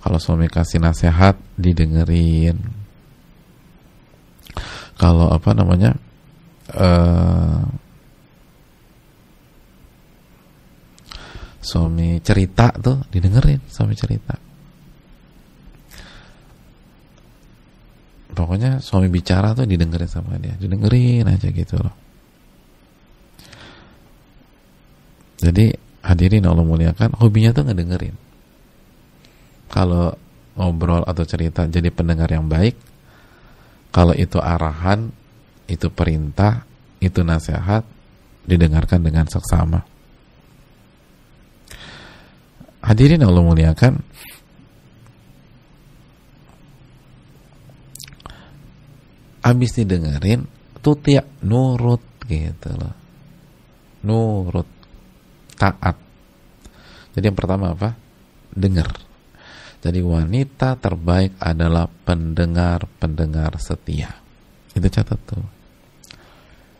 Kalau suami kasih nasihat didengerin. Kalau apa namanya? Uh, suami cerita tuh didengerin suami cerita pokoknya suami bicara tuh didengerin sama dia didengerin aja gitu loh jadi hadirin Allah muliakan hobinya tuh ngedengerin kalau ngobrol atau cerita jadi pendengar yang baik kalau itu arahan itu perintah itu nasihat didengarkan dengan seksama Hadirin Allah muliakan Abis didengerin tiap nurut gitu loh Nurut Taat Jadi yang pertama apa? Dengar Jadi wanita terbaik adalah pendengar-pendengar setia Itu catat tuh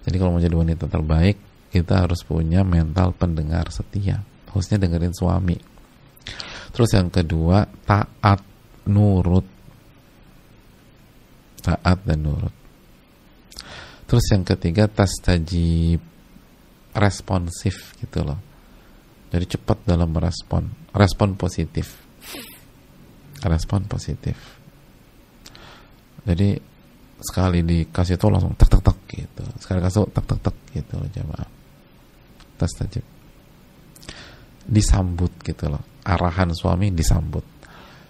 Jadi kalau mau jadi wanita terbaik Kita harus punya mental pendengar setia Khususnya dengerin suami Terus yang kedua, taat, nurut. Taat dan nurut. Terus yang ketiga, tas taji responsif gitu loh. Jadi cepat dalam merespon, respon positif. Respon positif. Jadi sekali dikasih tahu langsung tak tak tak gitu. Sekali kasih tak tak tak gitu loh jamaah. taji disambut gitu loh arahan suami disambut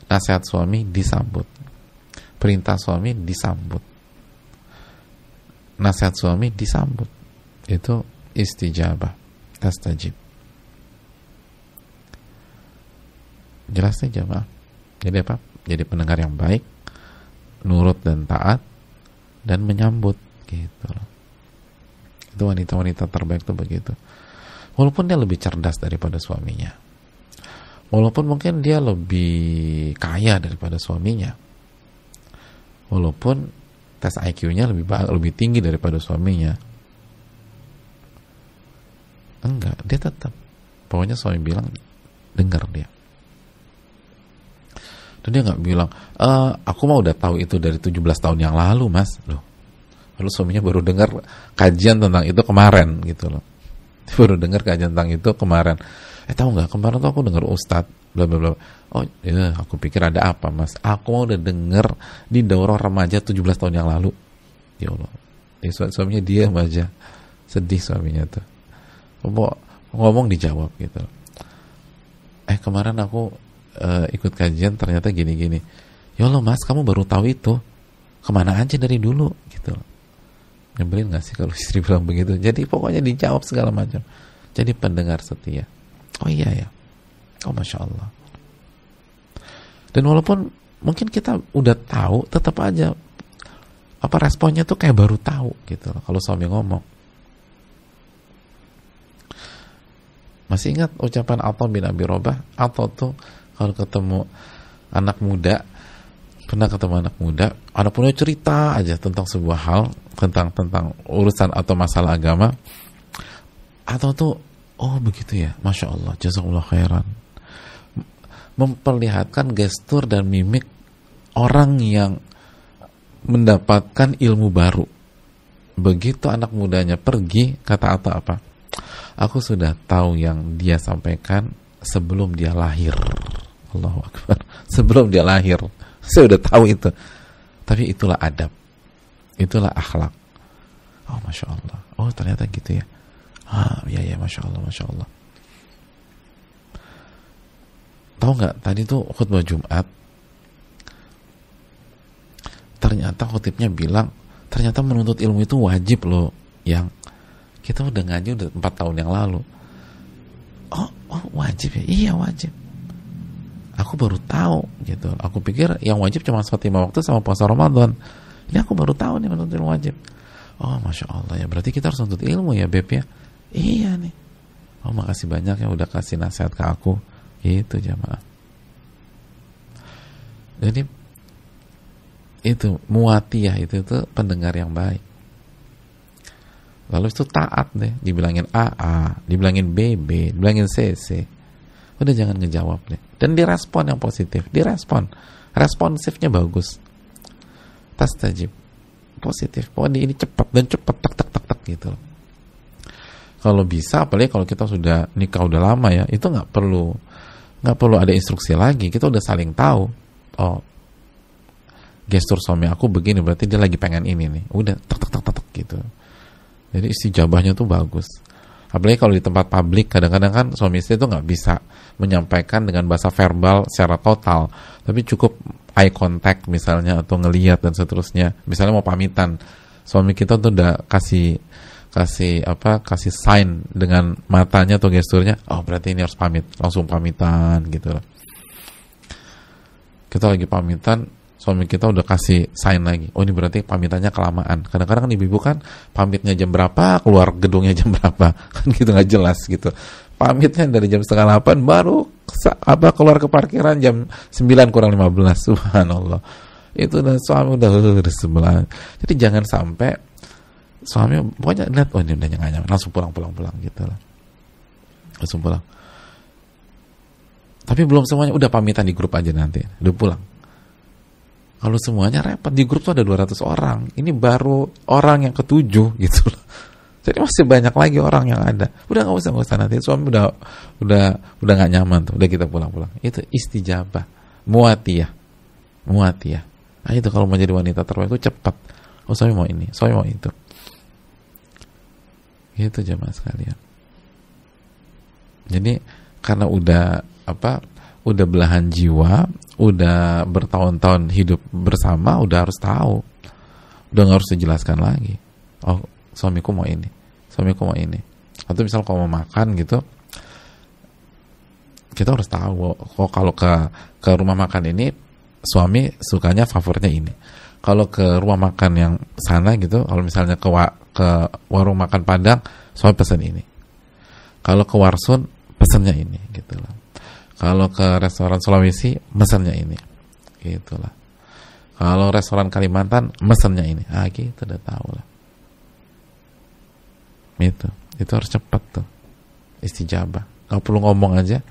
nasihat suami disambut perintah suami disambut nasihat suami disambut itu istijabah tastajib jelasnya jamaah jadi apa jadi pendengar yang baik nurut dan taat dan menyambut gitu loh itu wanita-wanita terbaik tuh begitu walaupun dia lebih cerdas daripada suaminya walaupun mungkin dia lebih kaya daripada suaminya walaupun tes IQ-nya lebih lebih tinggi daripada suaminya enggak dia tetap pokoknya suami bilang dengar dia dan dia nggak bilang e, aku mah udah tahu itu dari 17 tahun yang lalu mas loh lalu suaminya baru dengar kajian tentang itu kemarin gitu loh [LAUGHS] baru dengar kajian tentang itu kemarin eh tahu nggak kemarin tuh aku dengar ustad bla bla bla oh ya aku pikir ada apa mas aku mau udah dengar di daurah remaja 17 tahun yang lalu ya allah ya, suaminya dia remaja, oh. sedih suaminya tuh mau ngomong dijawab gitu eh kemarin aku uh, ikut kajian ternyata gini gini ya allah mas kamu baru tahu itu kemana aja dari dulu gitu loh Nyebelin gak sih kalau istri bilang begitu? Jadi pokoknya dijawab segala macam. Jadi pendengar setia. Oh iya ya. Oh Masya Allah. Dan walaupun mungkin kita udah tahu, tetap aja apa responnya tuh kayak baru tahu gitu loh, kalau suami ngomong. Masih ingat ucapan Atau bin Abi Robah? Atau tuh kalau ketemu anak muda, pernah ketemu anak muda, anak punya cerita aja tentang sebuah hal, tentang tentang urusan atau masalah agama atau tuh oh begitu ya masya Allah jazakallah khairan memperlihatkan gestur dan mimik orang yang mendapatkan ilmu baru begitu anak mudanya pergi kata atau apa aku sudah tahu yang dia sampaikan sebelum dia lahir Allah Akbar [LAUGHS] sebelum dia lahir saya udah tahu itu tapi itulah adab Itulah akhlak. Oh, masya Allah. Oh, ternyata gitu ya. Ah, ya ya, masya Allah, masya Allah. Tahu nggak? Tadi tuh khutbah Jumat. Ternyata khutibnya bilang, ternyata menuntut ilmu itu wajib loh. Yang kita udah ngaji udah empat tahun yang lalu. Oh, oh wajib ya? Iya wajib aku baru tahu gitu. Aku pikir yang wajib cuma sholat lima waktu sama puasa Ramadan. Ini aku baru tahu nih menuntut ilmu wajib. Oh masya Allah ya berarti kita harus menuntut ilmu ya beb ya. Iya nih. Oh makasih banyak ya udah kasih nasihat ke aku. itu jamaah. Jadi itu ya itu itu pendengar yang baik. Lalu itu taat deh, dibilangin AA, dibilangin BB, dibilangin CC. Udah jangan ngejawab deh. Dan direspon yang positif, direspon. Responsifnya bagus tajib Positif. Pokoknya ini cepat dan cepat tak tak tak tak gitu. Kalau bisa, apalagi kalau kita sudah nikah udah lama ya, itu nggak perlu nggak perlu ada instruksi lagi. Kita udah saling tahu. Oh, gestur suami aku begini berarti dia lagi pengen ini nih. Udah tak tak tak tak, tak gitu. Jadi istijabahnya tuh bagus apalagi kalau di tempat publik kadang-kadang kan suami istri itu nggak bisa menyampaikan dengan bahasa verbal secara total tapi cukup eye contact misalnya atau ngeliat dan seterusnya misalnya mau pamitan suami kita tuh udah kasih kasih apa kasih sign dengan matanya atau gesturnya oh berarti ini harus pamit langsung pamitan gitu kita lagi pamitan suami kita udah kasih sign lagi. Oh ini berarti pamitannya kelamaan. Kadang-kadang kan ibu-ibu kan pamitnya jam berapa, keluar gedungnya jam berapa, [LAUGHS] kan gitu nggak jelas gitu. Pamitnya dari jam setengah delapan baru apa keluar ke parkiran jam sembilan kurang lima belas. [LAUGHS] Subhanallah. Itu dan suami udah sebelah. Jadi jangan sampai suami pokoknya lihat oh ini udah nyengah langsung pulang pulang pulang gitu lah. Langsung pulang. Tapi belum semuanya udah pamitan di grup aja nanti. Udah pulang kalau semuanya repot di grup tuh ada 200 orang. Ini baru orang yang ketujuh [LAUGHS] gitu loh. Jadi masih banyak lagi orang yang ada. Udah nggak usah nggak usah nanti suami udah udah udah nggak nyaman tuh. Udah kita pulang-pulang. Itu istijabah, muatiyah, muatiyah. Nah, itu kalau mau jadi wanita terbaik itu cepat. Oh suami mau ini, suami mau itu. Gitu jemaah sekalian. Jadi karena udah apa udah belahan jiwa, udah bertahun-tahun hidup bersama, udah harus tahu. Udah gak harus dijelaskan lagi. Oh, suamiku mau ini, suamiku mau ini. Atau misal kalau mau makan gitu, kita harus tahu oh, kok kalau ke ke rumah makan ini suami sukanya favoritnya ini kalau ke rumah makan yang sana gitu kalau misalnya ke ke warung makan padang suami pesan ini kalau ke warsun pesannya ini gitu loh kalau ke restoran Sulawesi, mesennya ini. Gitulah. Kalau restoran Kalimantan, mesennya ini. Ah, gitu udah tahu lah. Itu, itu harus cepat tuh. Istijabah. Gak perlu ngomong aja.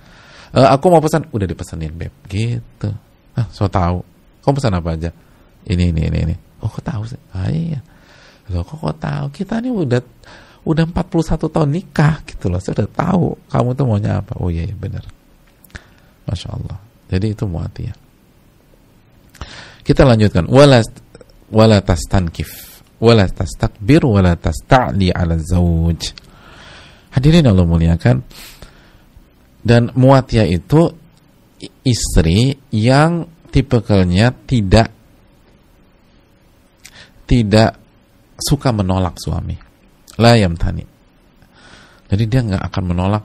E, aku mau pesan, udah dipesenin beb. Gitu. Ah, so tahu. Kamu pesan apa aja? Ini, ini, ini, ini. Oh, kok tahu sih? Ah, iya. Loh, kok kok tahu? Kita nih udah udah 41 tahun nikah gitu loh. sudah udah tahu kamu tuh maunya apa. Oh iya, iya benar. Masya Allah. Jadi itu ya. Kita lanjutkan. Wala, wala tas tankif. Wala tas takbir. Wala tas ta'li ala zawuj. Hadirin Allah muliakan. Dan ya itu istri yang tipikalnya tidak tidak suka menolak suami. La yamtani. Jadi dia nggak akan menolak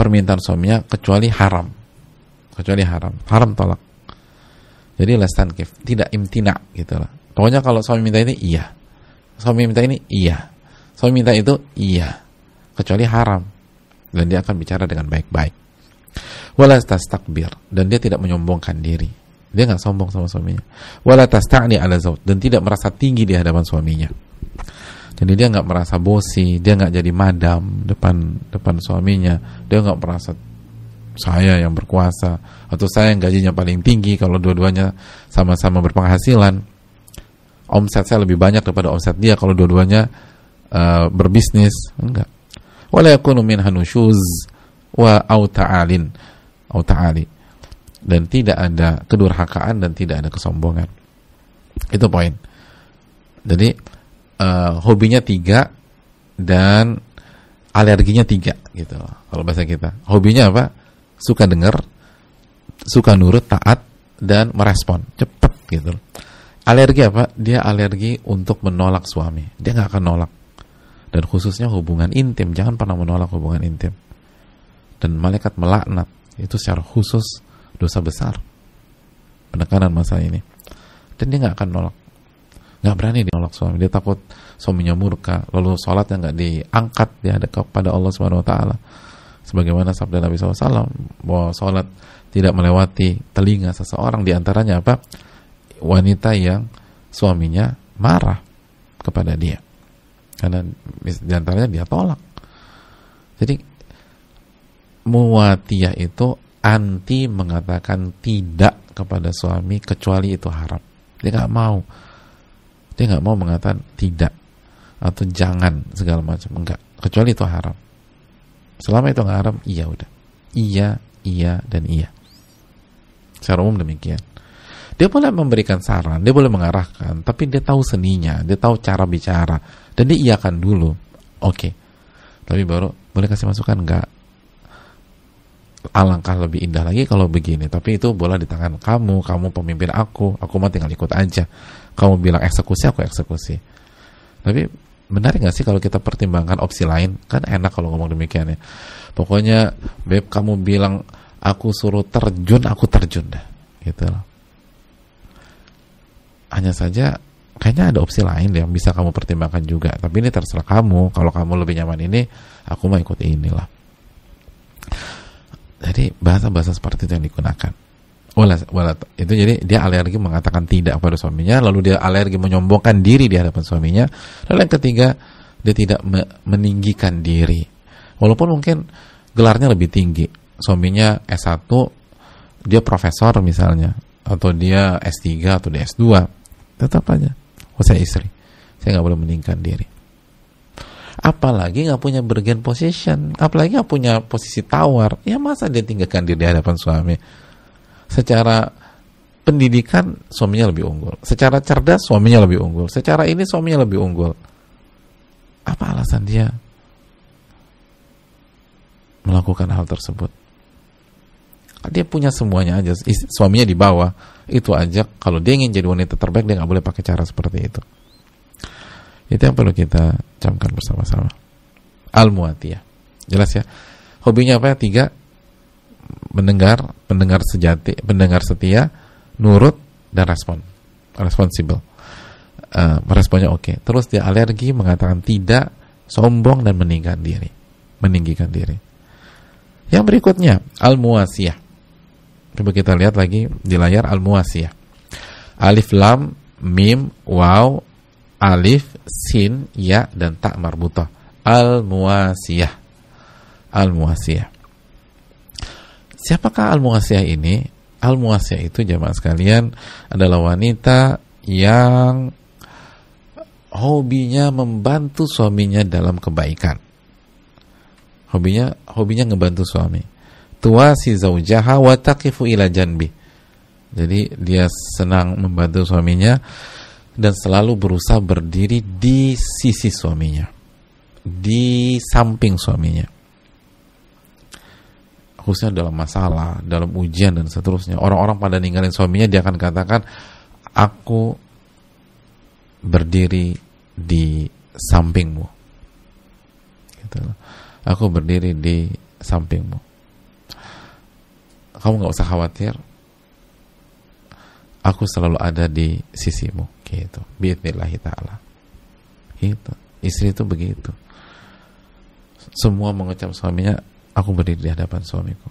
permintaan suaminya kecuali haram kecuali haram haram tolak jadi lestan kif tidak imtina gitu lah pokoknya kalau suami minta ini iya suami minta ini iya suami minta itu iya kecuali haram dan dia akan bicara dengan baik-baik walas takbir dan dia tidak menyombongkan diri dia nggak sombong sama suaminya walas tasta'li ala dan tidak merasa tinggi di hadapan suaminya jadi dia nggak merasa bosi, dia nggak jadi madam depan depan suaminya, dia nggak merasa saya yang berkuasa atau saya yang gajinya paling tinggi kalau dua-duanya sama-sama berpenghasilan. Omset saya lebih banyak daripada omset dia kalau dua-duanya uh, berbisnis, enggak. Wala min hanushuz wa autaalin autaali Dan tidak ada kedurhakaan dan tidak ada kesombongan. Itu poin. Jadi uh, hobinya tiga dan alerginya tiga gitu kalau bahasa kita hobinya apa suka dengar suka nurut taat dan merespon cepat gitu alergi apa dia alergi untuk menolak suami dia nggak akan nolak dan khususnya hubungan intim jangan pernah menolak hubungan intim dan malaikat melaknat itu secara khusus dosa besar penekanan masa ini dan dia nggak akan nolak nggak berani nolak suami dia takut suaminya murka lalu sholat yang nggak diangkat ada kepada Allah Subhanahu Wa Taala sebagaimana sabda Nabi SAW bahwa sholat tidak melewati telinga seseorang diantaranya apa wanita yang suaminya marah kepada dia karena diantaranya dia tolak jadi muwatiyah itu anti mengatakan tidak kepada suami kecuali itu haram dia nggak mau dia nggak mau mengatakan tidak atau jangan segala macam enggak kecuali itu haram selama itu nggak haram iya udah iya iya dan iya secara umum demikian dia boleh memberikan saran dia boleh mengarahkan tapi dia tahu seninya dia tahu cara bicara dan dia iakan dulu oke okay. tapi baru boleh kasih masukan enggak alangkah lebih indah lagi kalau begini tapi itu bola di tangan kamu kamu pemimpin aku aku mah tinggal ikut aja kamu bilang eksekusi aku eksekusi tapi benar nggak sih kalau kita pertimbangkan opsi lain kan enak kalau ngomong demikian ya pokoknya beb kamu bilang aku suruh terjun aku terjun dah gitu loh hanya saja kayaknya ada opsi lain yang bisa kamu pertimbangkan juga tapi ini terserah kamu kalau kamu lebih nyaman ini aku mau ikut inilah jadi bahasa-bahasa seperti itu yang digunakan. wala, wala, Itu jadi dia alergi mengatakan tidak pada suaminya, lalu dia alergi menyombongkan diri di hadapan suaminya. Lalu yang ketiga, dia tidak me meninggikan diri. Walaupun mungkin gelarnya lebih tinggi. Suaminya S1, dia profesor misalnya, atau dia S3 atau dia S2. Tetap aja, oh, saya istri. Saya nggak boleh meninggikan diri apalagi nggak punya bergen position apalagi nggak punya posisi tawar ya masa dia tinggalkan diri di hadapan suami secara pendidikan suaminya lebih unggul secara cerdas suaminya lebih unggul secara ini suaminya lebih unggul apa alasan dia melakukan hal tersebut dia punya semuanya aja suaminya di bawah itu aja kalau dia ingin jadi wanita terbaik dia nggak boleh pakai cara seperti itu itu yang perlu kita camkan bersama-sama. Al-Muatiyah. Jelas ya? Hobinya apa ya? Tiga. Mendengar, pendengar sejati, pendengar setia, nurut, dan respon. responsibel. Uh, eh, responnya oke. Okay. Terus dia alergi, mengatakan tidak, sombong, dan meninggikan diri. Meninggikan diri. Yang berikutnya, Al-Muasiyah. Coba kita lihat lagi di layar Al-Muasiyah. Alif Lam, Mim, Waw, alif, sin, ya dan tak marbutah. Al-muasiyah. Al-muasiyah. Siapakah al-muasiyah ini? Al-muasiyah itu jamaah sekalian adalah wanita yang hobinya membantu suaminya dalam kebaikan. Hobinya hobinya ngebantu suami. Tua si zaujaha wa taqifu ila janbi. Jadi dia senang membantu suaminya dan selalu berusaha berdiri di sisi suaminya, di samping suaminya. Khususnya dalam masalah, dalam ujian dan seterusnya. Orang-orang pada ninggalin suaminya dia akan katakan, aku berdiri di sampingmu. Gitu. Aku berdiri di sampingmu. Kamu nggak usah khawatir. Aku selalu ada di sisimu gitu biidnillahi ta'ala itu istri itu begitu semua mengecam suaminya aku berdiri di hadapan suamiku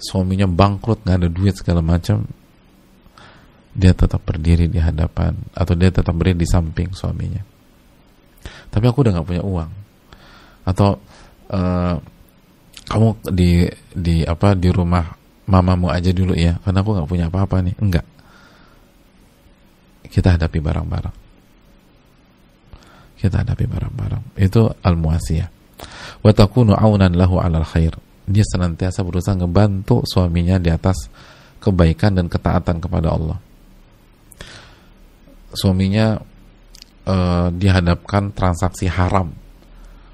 suaminya bangkrut nggak ada duit segala macam dia tetap berdiri di hadapan atau dia tetap berdiri di samping suaminya tapi aku udah nggak punya uang atau uh, kamu di di apa di rumah mamamu aja dulu ya karena aku nggak punya apa-apa nih enggak kita hadapi bareng-bareng. Kita hadapi bareng-bareng. Itu al-muasiyah. Wa takunu aunan lahu 'alal khair. Dia senantiasa berusaha ngebantu suaminya di atas kebaikan dan ketaatan kepada Allah. Suaminya eh, dihadapkan transaksi haram.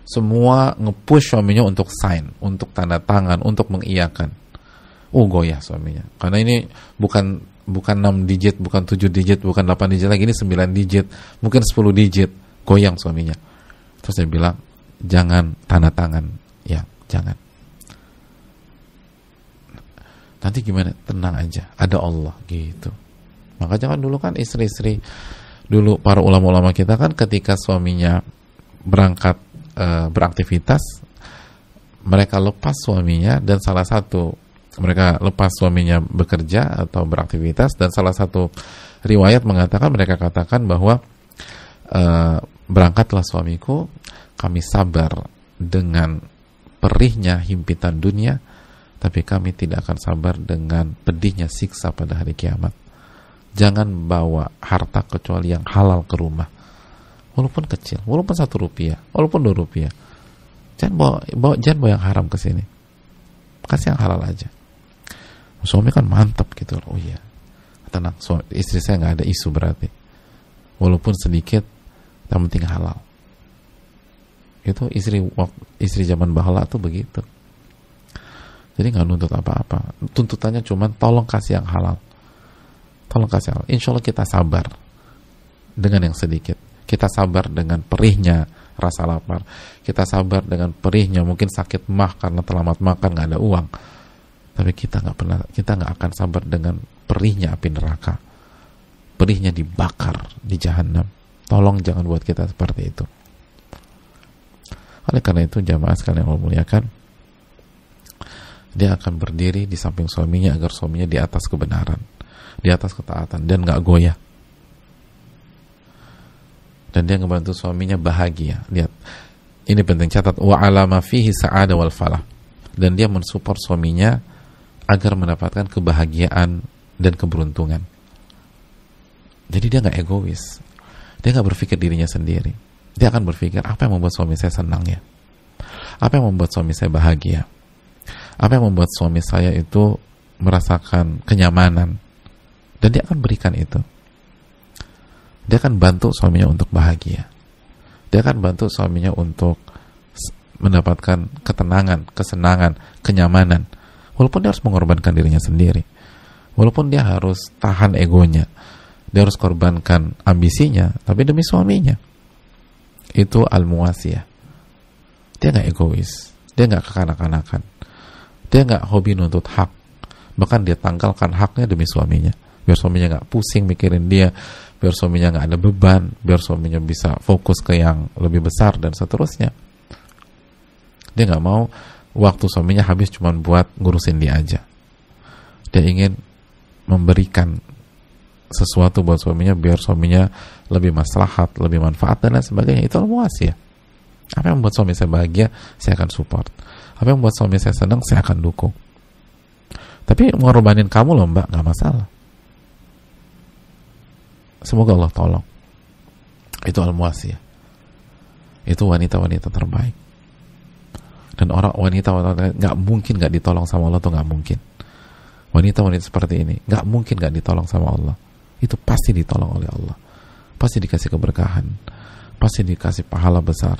Semua ngepush suaminya untuk sign, untuk tanda tangan, untuk mengiyakan. Oh goyah suaminya. Karena ini bukan bukan 6 digit, bukan 7 digit, bukan 8 digit lagi, ini 9 digit, mungkin 10 digit, goyang suaminya. Terus dia bilang, jangan tanda tangan, ya jangan. Nanti gimana? Tenang aja, ada Allah gitu. Maka jangan dulu kan istri-istri dulu para ulama-ulama kita kan ketika suaminya berangkat e, beraktivitas mereka lepas suaminya dan salah satu mereka lepas suaminya bekerja atau beraktivitas dan salah satu riwayat mengatakan mereka katakan bahwa e, berangkatlah suamiku kami sabar dengan perihnya himpitan dunia tapi kami tidak akan sabar dengan pedihnya siksa pada hari kiamat jangan bawa harta kecuali yang halal ke rumah walaupun kecil walaupun satu rupiah walaupun dua rupiah jangan bawa, bawa jangan bawa yang haram ke sini kasih yang halal aja suami kan mantap gitu loh oh iya tenang suami, istri saya nggak ada isu berarti walaupun sedikit yang penting halal itu istri istri zaman bahala tuh begitu jadi nggak nuntut apa-apa tuntutannya cuma tolong kasih yang halal tolong kasih halal insya Allah kita sabar dengan yang sedikit kita sabar dengan perihnya rasa lapar kita sabar dengan perihnya mungkin sakit mah karena terlambat makan nggak ada uang tapi kita nggak pernah kita nggak akan sabar dengan perihnya api neraka perihnya dibakar di jahanam tolong jangan buat kita seperti itu oleh karena itu jamaah sekalian yang muliakan dia akan berdiri di samping suaminya agar suaminya di atas kebenaran di atas ketaatan dan nggak goyah dan dia ngebantu suaminya bahagia lihat ini penting catat wa alama fihi sa'ada wal falah dan dia mensupport suaminya agar mendapatkan kebahagiaan dan keberuntungan. Jadi dia nggak egois, dia nggak berpikir dirinya sendiri. Dia akan berpikir apa yang membuat suami saya senang ya, apa yang membuat suami saya bahagia, apa yang membuat suami saya itu merasakan kenyamanan, dan dia akan berikan itu. Dia akan bantu suaminya untuk bahagia. Dia akan bantu suaminya untuk mendapatkan ketenangan, kesenangan, kenyamanan walaupun dia harus mengorbankan dirinya sendiri walaupun dia harus tahan egonya dia harus korbankan ambisinya tapi demi suaminya itu ya dia nggak egois dia nggak kekanak-kanakan dia nggak hobi nuntut hak bahkan dia tanggalkan haknya demi suaminya biar suaminya nggak pusing mikirin dia biar suaminya nggak ada beban biar suaminya bisa fokus ke yang lebih besar dan seterusnya dia nggak mau waktu suaminya habis cuma buat ngurusin dia aja. Dia ingin memberikan sesuatu buat suaminya biar suaminya lebih maslahat, lebih manfaat dan lain sebagainya. Itu ya. Apa yang membuat suami saya bahagia, saya akan support. Apa yang membuat suami saya senang, saya akan dukung. Tapi ngorbanin kamu loh mbak, nggak masalah. Semoga Allah tolong. Itu al ya. Itu wanita-wanita terbaik dan orang wanita wanita nggak mungkin nggak ditolong sama Allah tuh nggak mungkin wanita wanita seperti ini nggak mungkin nggak ditolong sama Allah itu pasti ditolong oleh Allah pasti dikasih keberkahan pasti dikasih pahala besar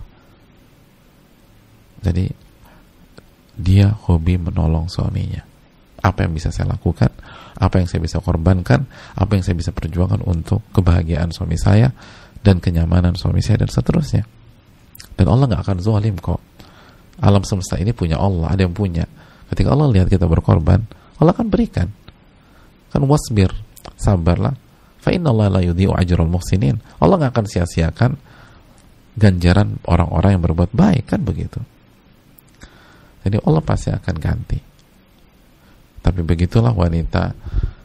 jadi dia hobi menolong suaminya apa yang bisa saya lakukan apa yang saya bisa korbankan apa yang saya bisa perjuangkan untuk kebahagiaan suami saya dan kenyamanan suami saya dan seterusnya dan Allah nggak akan zalim kok alam semesta ini punya Allah, ada yang punya. Ketika Allah lihat kita berkorban, Allah akan berikan. Kan wasbir, sabarlah. Fa inna Allah la yudhi'u ajrul muhsinin. Allah nggak akan sia-siakan ganjaran orang-orang yang berbuat baik kan begitu. Jadi Allah pasti akan ganti. Tapi begitulah wanita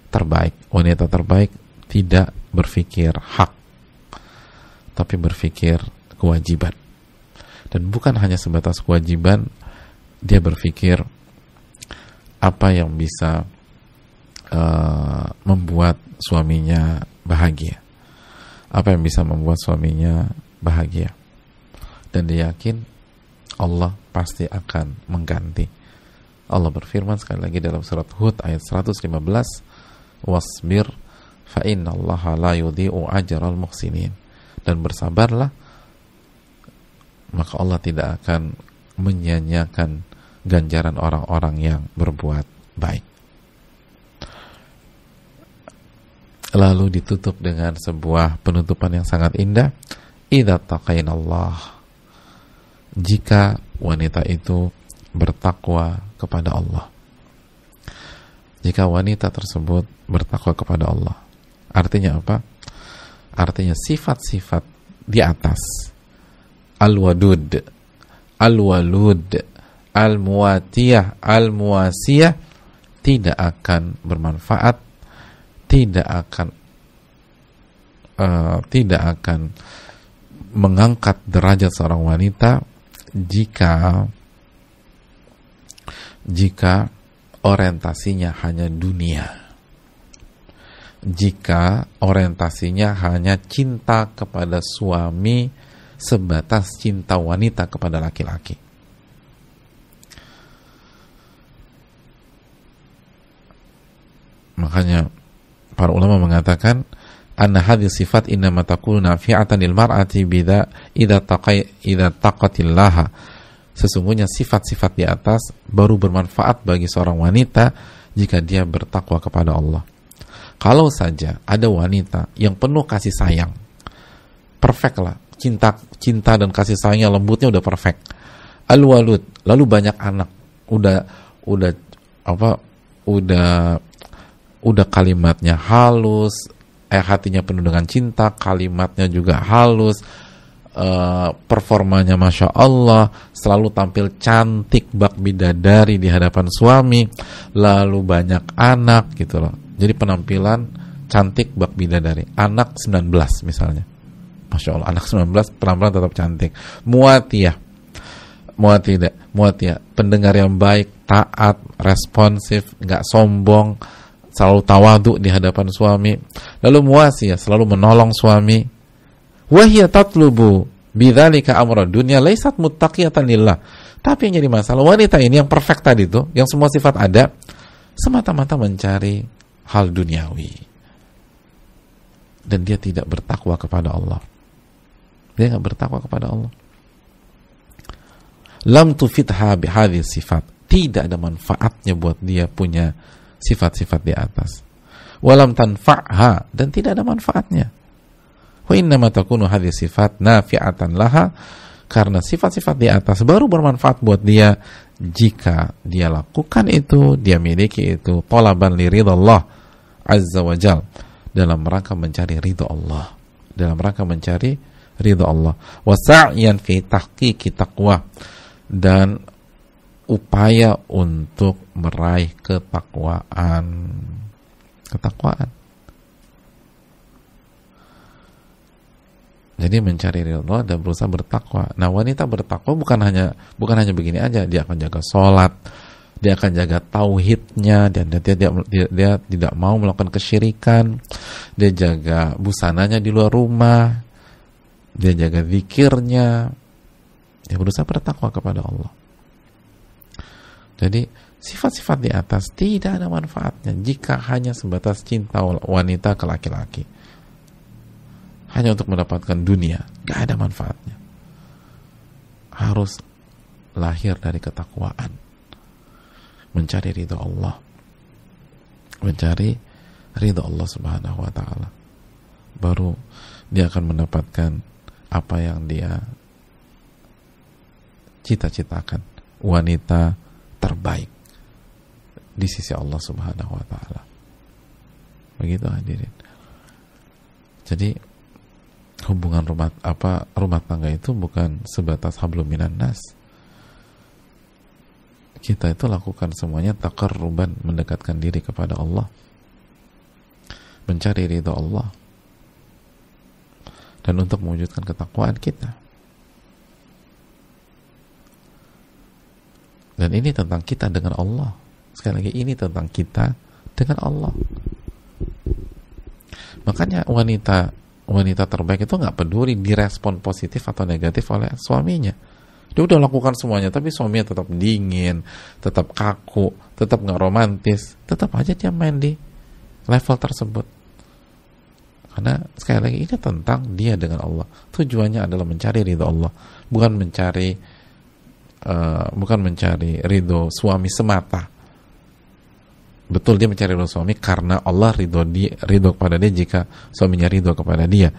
terbaik. Wanita terbaik tidak berpikir hak, tapi berpikir kewajiban dan bukan hanya sebatas kewajiban dia berpikir apa yang bisa uh, membuat suaminya bahagia apa yang bisa membuat suaminya bahagia dan dia yakin Allah pasti akan mengganti Allah berfirman sekali lagi dalam surat Hud ayat 115 Wasmir fa Allaha la yudhi'u ajral muhsinin dan bersabarlah maka Allah tidak akan menyanyiakan ganjaran orang-orang yang berbuat baik. Lalu ditutup dengan sebuah penutupan yang sangat indah. Idza Allah. Jika wanita itu bertakwa kepada Allah. Jika wanita tersebut bertakwa kepada Allah. Artinya apa? Artinya sifat-sifat di atas al-wadud, al-walud, al muatiyah al muasiyah tidak akan bermanfaat, tidak akan uh, tidak akan mengangkat derajat seorang wanita jika jika orientasinya hanya dunia. Jika orientasinya hanya cinta kepada suami sebatas cinta wanita kepada laki-laki. Makanya para ulama mengatakan anna hadhihi sifat innama takunu nafi'atan lil mar'ati bidza idza taqai idza taqatillaha sesungguhnya sifat-sifat di atas baru bermanfaat bagi seorang wanita jika dia bertakwa kepada Allah. Kalau saja ada wanita yang penuh kasih sayang, perfect lah, cinta cinta dan kasih sayangnya lembutnya udah perfect walud lalu banyak anak udah udah apa udah udah kalimatnya halus eh hatinya penuh dengan cinta kalimatnya juga halus Uh, performanya masya Allah, selalu tampil cantik bak bidadari di hadapan suami, lalu banyak anak gitu loh. Jadi penampilan cantik bak bidadari, anak 19 misalnya. Masya Allah anak 19 pelan-pelan tetap cantik Muat ya, muat tidak muat ya pendengar yang baik taat responsif nggak sombong selalu tawadu di hadapan suami lalu ya, selalu menolong suami wahia tatlubu bidzalika amra dunia laisat muttaqiyatan lillah tapi yang jadi masalah wanita ini yang perfect tadi tuh yang semua sifat ada semata-mata mencari hal duniawi dan dia tidak bertakwa kepada Allah dia nggak bertakwa kepada Allah lam tufit hadhi sifat tidak ada manfaatnya buat dia punya sifat-sifat di atas walam tanfa'ha dan tidak ada manfaatnya wa innama takunu hadis sifat nafi'atan laha karena sifat-sifat di atas baru bermanfaat buat dia jika dia lakukan itu dia miliki itu tolaban li Allah azza wajal dalam rangka mencari ridho Allah dalam rangka mencari ridho Allah wasa'yan fi tahqiqi taqwa dan upaya untuk meraih ketakwaan ketakwaan Jadi mencari ridho Allah dan berusaha bertakwa. Nah wanita bertakwa bukan hanya bukan hanya begini aja. Dia akan jaga sholat, dia akan jaga tauhidnya, dan dia, dia, dia, dia, dia tidak mau melakukan kesyirikan. Dia jaga busananya di luar rumah, dia jaga zikirnya dia berusaha bertakwa kepada Allah jadi sifat-sifat di atas tidak ada manfaatnya jika hanya sebatas cinta wanita ke laki-laki hanya untuk mendapatkan dunia nggak ada manfaatnya harus lahir dari ketakwaan mencari ridho Allah mencari ridho Allah subhanahu wa ta'ala baru dia akan mendapatkan apa yang dia cita-citakan wanita terbaik di sisi Allah Subhanahu wa taala. Begitu hadirin. Jadi hubungan rumah apa rumah tangga itu bukan sebatas habluminan nas. Kita itu lakukan semuanya takar ruban mendekatkan diri kepada Allah. Mencari ridho Allah dan untuk mewujudkan ketakwaan kita. Dan ini tentang kita dengan Allah. Sekali lagi ini tentang kita dengan Allah. Makanya wanita wanita terbaik itu nggak peduli direspon positif atau negatif oleh suaminya. Dia udah lakukan semuanya, tapi suaminya tetap dingin, tetap kaku, tetap nggak romantis, tetap aja dia main di level tersebut. Karena sekali lagi ini tentang dia dengan Allah. Tujuannya adalah mencari ridho Allah, bukan mencari uh, bukan mencari ridho suami semata. Betul dia mencari ridho suami karena Allah ridho di ridho kepada dia jika suaminya ridho kepada dia.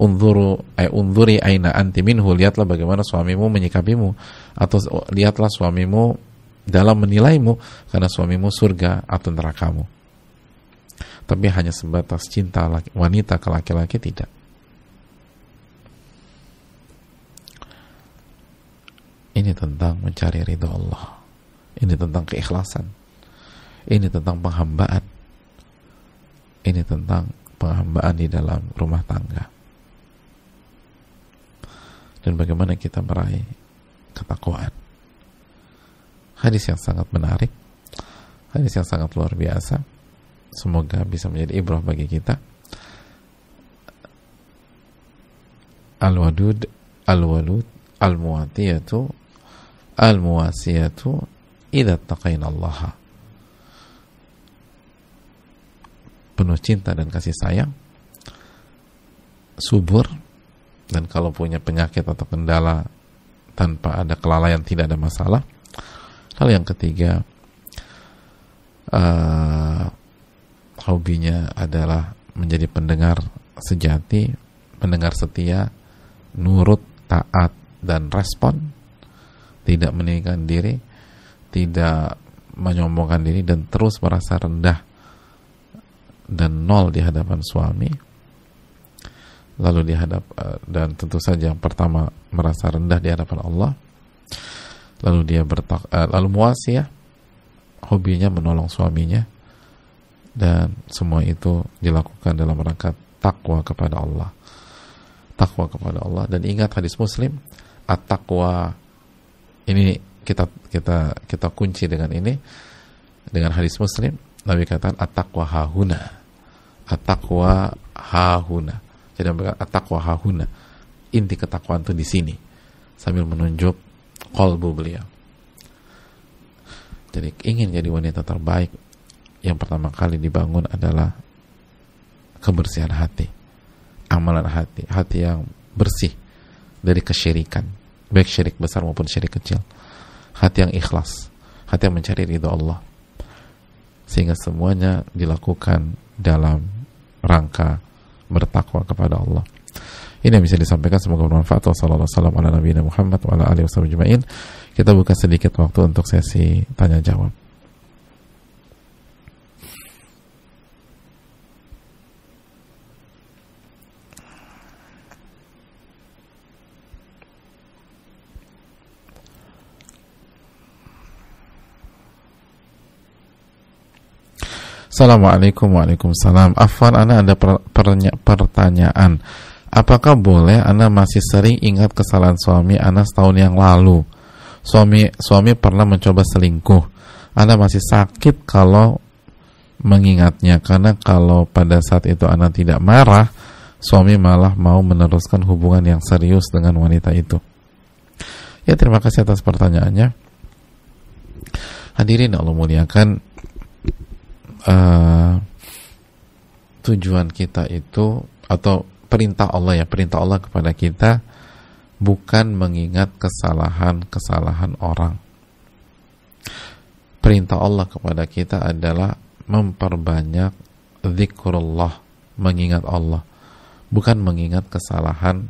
Unzuru ay eh, unzuri aina anti minhu lihatlah bagaimana suamimu menyikapimu atau lihatlah suamimu dalam menilaimu karena suamimu surga atau nerakamu tapi hanya sebatas cinta laki, wanita ke laki-laki tidak. Ini tentang mencari ridho Allah. Ini tentang keikhlasan. Ini tentang penghambaan. Ini tentang penghambaan di dalam rumah tangga. Dan bagaimana kita meraih ketakwaan. Hadis yang sangat menarik. Hadis yang sangat luar biasa semoga bisa menjadi ibrah bagi kita al-wadud al-walud al muatiyatu al muasiyatu Ida taqaina Allah penuh cinta dan kasih sayang subur dan kalau punya penyakit atau kendala tanpa ada kelalaian tidak ada masalah lalu yang ketiga uh, hobinya adalah menjadi pendengar sejati, pendengar setia, nurut, taat, dan respon, tidak meninggikan diri, tidak menyombongkan diri, dan terus merasa rendah dan nol di hadapan suami. Lalu di hadap eh, dan tentu saja yang pertama merasa rendah di hadapan Allah. Lalu dia bertak, eh, lalu ya. hobinya menolong suaminya dan semua itu dilakukan dalam rangka takwa kepada Allah takwa kepada Allah dan ingat hadis muslim at-taqwa ini kita kita kita kunci dengan ini dengan hadis muslim Nabi katakan at-taqwa hahuna at-taqwa hahuna jadi at-taqwa hahuna inti ketakwaan itu di sini sambil menunjuk kolbu beliau jadi ingin jadi wanita terbaik yang pertama kali dibangun adalah kebersihan hati, amalan hati, hati yang bersih dari kesyirikan, baik syirik besar maupun syirik kecil. Hati yang ikhlas, hati yang mencari ridho Allah. Sehingga semuanya dilakukan dalam rangka bertakwa kepada Allah. Ini yang bisa disampaikan semoga bermanfaat. Wassalamualaikum warahmatullahi wabarakatuh. Kita buka sedikit waktu untuk sesi tanya jawab. Assalamualaikum Waalaikumsalam Afan, Anda ada per, pertanyaan Apakah boleh Anda masih sering ingat kesalahan suami Anda setahun yang lalu Suami suami pernah mencoba selingkuh Anda masih sakit kalau mengingatnya Karena kalau pada saat itu Anda tidak marah Suami malah mau meneruskan hubungan yang serius dengan wanita itu Ya terima kasih atas pertanyaannya Hadirin Allah muliakan Eh, tujuan kita itu atau perintah Allah ya perintah Allah kepada kita bukan mengingat kesalahan-kesalahan orang. Perintah Allah kepada kita adalah memperbanyak zikrullah, mengingat Allah, bukan mengingat kesalahan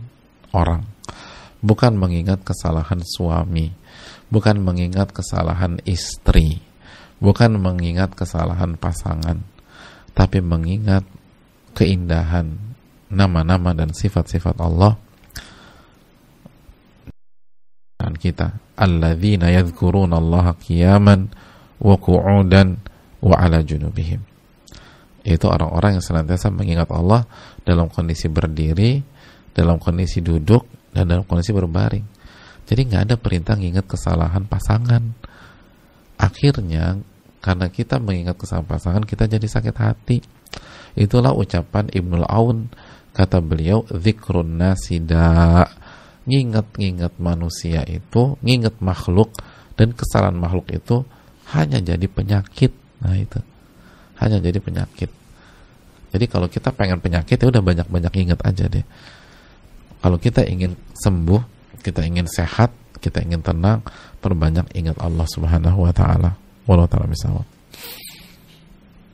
orang, bukan mengingat kesalahan suami, bukan mengingat kesalahan istri, bukan mengingat kesalahan pasangan, tapi mengingat keindahan nama-nama dan sifat-sifat Allah dan kita alladzina yadhkuruna Allah qiyaman wa qu'udan wa ala junubihim yaitu orang-orang yang senantiasa mengingat Allah dalam kondisi berdiri, dalam kondisi duduk, dan dalam kondisi berbaring. Jadi nggak ada perintah mengingat kesalahan pasangan akhirnya karena kita mengingat kesalahan pasangan kita jadi sakit hati itulah ucapan Ibnul Aun kata beliau zikrun nasida nginget-nginget manusia itu nginget makhluk dan kesalahan makhluk itu hanya jadi penyakit nah itu hanya jadi penyakit jadi kalau kita pengen penyakit ya udah banyak-banyak inget aja deh kalau kita ingin sembuh kita ingin sehat kita ingin tenang perbanyak ingat Allah Subhanahu wa taala. walau taala misawab.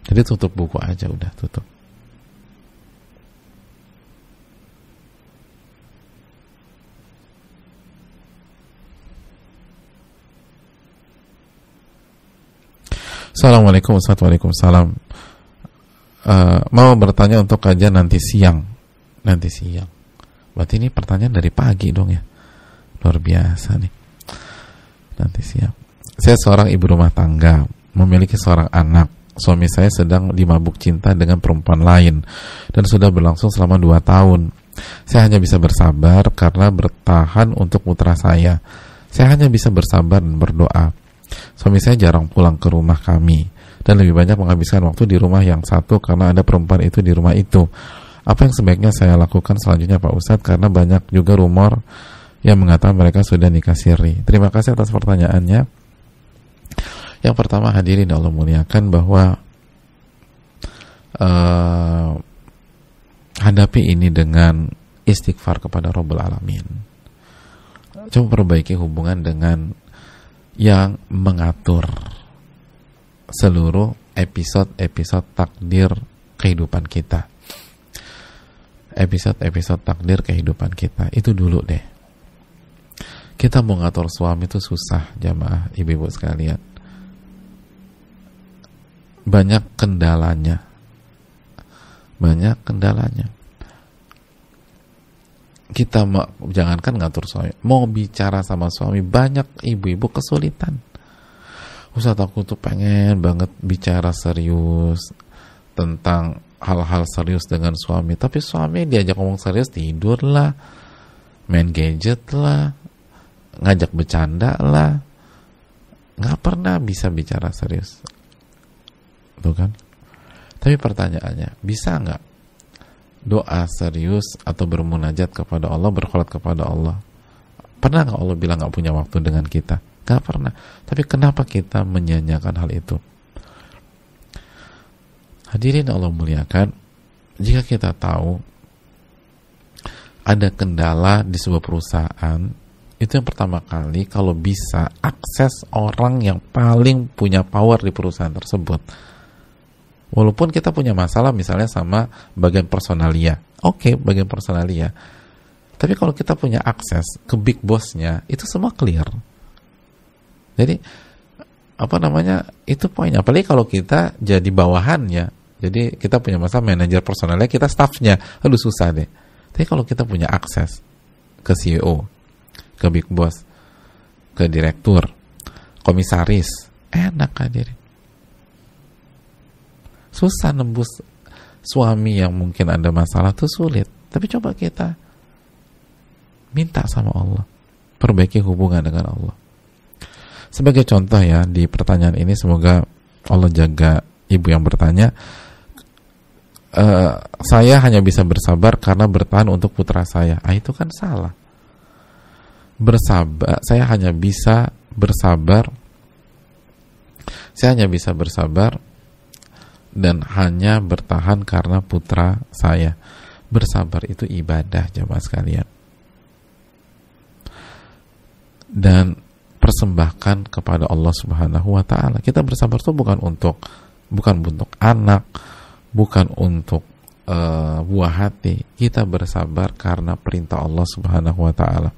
Jadi tutup buku aja udah tutup. Assalamualaikum warahmatullahi wabarakatuh. Uh, mau bertanya untuk kajian nanti siang. Nanti siang. Berarti ini pertanyaan dari pagi dong ya. Luar biasa nih nanti siap. Saya seorang ibu rumah tangga, memiliki seorang anak. Suami saya sedang dimabuk cinta dengan perempuan lain dan sudah berlangsung selama dua tahun. Saya hanya bisa bersabar karena bertahan untuk putra saya. Saya hanya bisa bersabar dan berdoa. Suami saya jarang pulang ke rumah kami dan lebih banyak menghabiskan waktu di rumah yang satu karena ada perempuan itu di rumah itu. Apa yang sebaiknya saya lakukan selanjutnya Pak Ustadz karena banyak juga rumor yang mengatakan mereka sudah nikah siri. Terima kasih atas pertanyaannya. Yang pertama hadirin Allah muliakan bahwa uh, hadapi ini dengan istighfar kepada Robbal Alamin. Coba perbaiki hubungan dengan yang mengatur seluruh episode-episode takdir kehidupan kita. Episode-episode takdir kehidupan kita itu dulu deh kita mau ngatur suami itu susah jamaah ibu-ibu sekalian. Banyak kendalanya. Banyak kendalanya. Kita mau, jangankan ngatur suami, mau bicara sama suami banyak ibu-ibu kesulitan. usah aku tuh pengen banget bicara serius tentang hal-hal serius dengan suami tapi suami diajak ngomong serius tidur lah main gadget lah ngajak bercanda lah nggak pernah bisa bicara serius tuh kan tapi pertanyaannya bisa nggak doa serius atau bermunajat kepada Allah berkholat kepada Allah pernah nggak Allah bilang nggak punya waktu dengan kita nggak pernah tapi kenapa kita menyanyiakan hal itu hadirin Allah muliakan jika kita tahu ada kendala di sebuah perusahaan itu yang pertama kali kalau bisa akses orang yang paling punya power di perusahaan tersebut. Walaupun kita punya masalah misalnya sama bagian personalia. Oke, okay, bagian personalia. Tapi kalau kita punya akses ke big bossnya, itu semua clear. Jadi apa namanya? Itu poinnya. Apalagi kalau kita jadi bawahannya. Jadi kita punya masalah manajer personalnya, kita staffnya. Aduh susah deh. Tapi kalau kita punya akses ke CEO, ke big boss, ke direktur, komisaris, enak kan diri? Susah nembus suami yang mungkin ada masalah tuh sulit. Tapi coba kita minta sama Allah, perbaiki hubungan dengan Allah. Sebagai contoh ya di pertanyaan ini semoga Allah jaga ibu yang bertanya. Uh, saya hanya bisa bersabar karena bertahan untuk putra saya. Ah itu kan salah bersabar saya hanya bisa bersabar saya hanya bisa bersabar dan hanya bertahan karena putra saya bersabar itu ibadah jemaah sekalian dan persembahkan kepada Allah Subhanahu wa taala. Kita bersabar itu bukan untuk bukan untuk anak, bukan untuk uh, buah hati. Kita bersabar karena perintah Allah Subhanahu wa taala.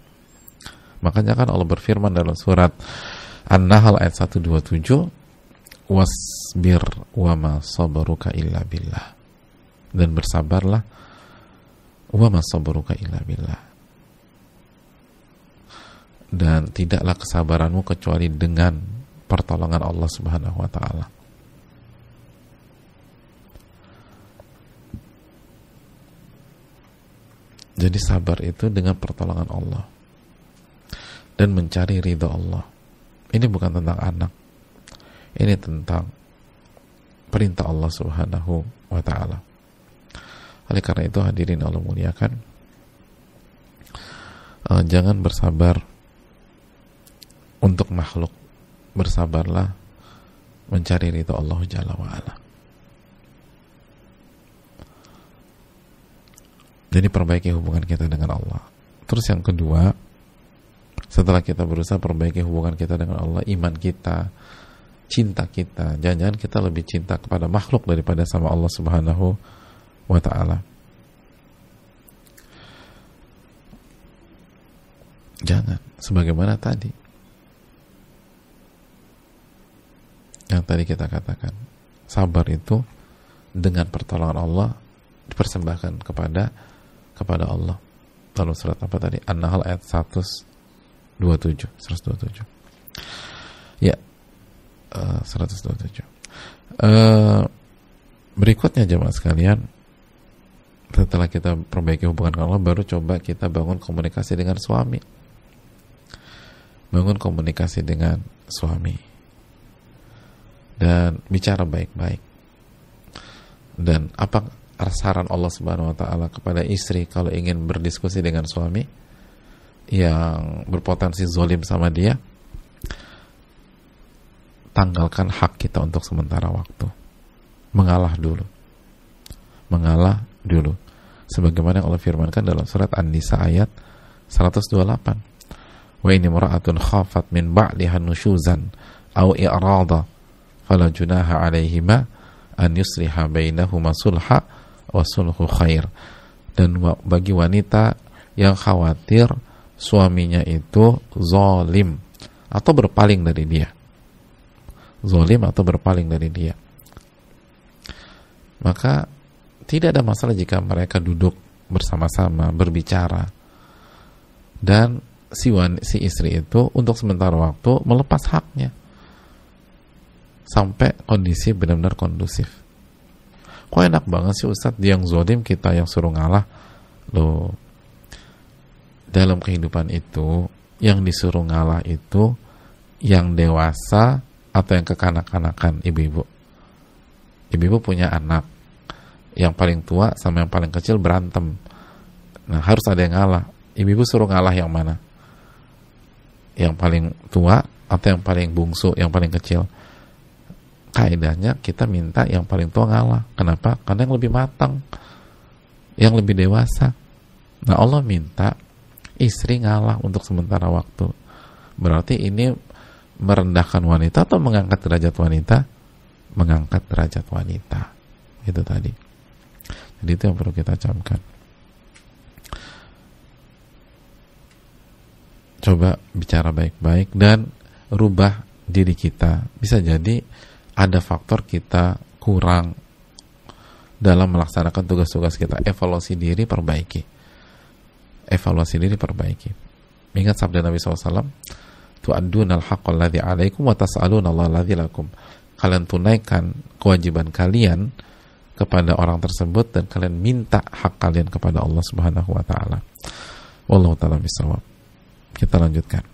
Makanya kan Allah berfirman dalam surat An-Nahl ayat 127 wasbir wama sabaruka illa billah. Dan bersabarlah wama sabaruka illa billah. Dan tidaklah kesabaranmu kecuali dengan pertolongan Allah Subhanahu wa taala. Jadi sabar itu dengan pertolongan Allah dan mencari ridho Allah. Ini bukan tentang anak. Ini tentang perintah Allah Subhanahu wa taala. Oleh karena itu hadirin Allah muliakan uh, jangan bersabar untuk makhluk. Bersabarlah mencari ridho Allah Jalla wa ala. Jadi perbaiki hubungan kita dengan Allah. Terus yang kedua, setelah kita berusaha perbaiki hubungan kita dengan Allah, iman kita, cinta kita. Jangan-jangan kita lebih cinta kepada makhluk daripada sama Allah Subhanahu wa taala. Jangan sebagaimana tadi. Yang tadi kita katakan, sabar itu dengan pertolongan Allah dipersembahkan kepada kepada Allah. Lalu surat apa tadi? An-Nahl ayat 100 127 127 ya uh, 127 uh, berikutnya jemaah sekalian setelah kita perbaiki hubungan Allah baru coba kita bangun komunikasi dengan suami bangun komunikasi dengan suami dan bicara baik-baik dan apa saran Allah Subhanahu wa taala kepada istri kalau ingin berdiskusi dengan suami yang berpotensi zolim sama dia tanggalkan hak kita untuk sementara waktu mengalah dulu mengalah dulu sebagaimana yang Allah firmankan dalam surat An-Nisa ayat 128 wa ini mura'atun khafat min ba'liha nusyuzan au i'rada fala junaha alaihima an yusriha bainahuma sulha wa sulhu khair dan bagi wanita yang khawatir suaminya itu zolim atau berpaling dari dia zolim atau berpaling dari dia maka tidak ada masalah jika mereka duduk bersama-sama berbicara dan si wan, si istri itu untuk sementara waktu melepas haknya sampai kondisi benar-benar kondusif. Kok enak banget sih Ustadz yang zolim kita yang suruh ngalah loh dalam kehidupan itu yang disuruh ngalah itu yang dewasa atau yang kekanak-kanakan ibu-ibu. Ibu-ibu punya anak. Yang paling tua sama yang paling kecil berantem. Nah, harus ada yang ngalah. Ibu-ibu suruh ngalah yang mana? Yang paling tua atau yang paling bungsu, yang paling kecil? Kaidahnya kita minta yang paling tua ngalah. Kenapa? Karena yang lebih matang, yang lebih dewasa. Nah, Allah minta istri ngalah untuk sementara waktu berarti ini merendahkan wanita atau mengangkat derajat wanita mengangkat derajat wanita itu tadi jadi itu yang perlu kita camkan coba bicara baik-baik dan rubah diri kita bisa jadi ada faktor kita kurang dalam melaksanakan tugas-tugas kita evaluasi diri perbaiki evaluasi diri perbaiki ingat sabda Nabi SAW tu'adduna al-haqqa alladhi alaikum wa tas'alun Allah alladhi lakum kalian tunaikan kewajiban kalian kepada orang tersebut dan kalian minta hak kalian kepada Allah Subhanahu wa taala. Wallahu taala bisawab. Kita lanjutkan.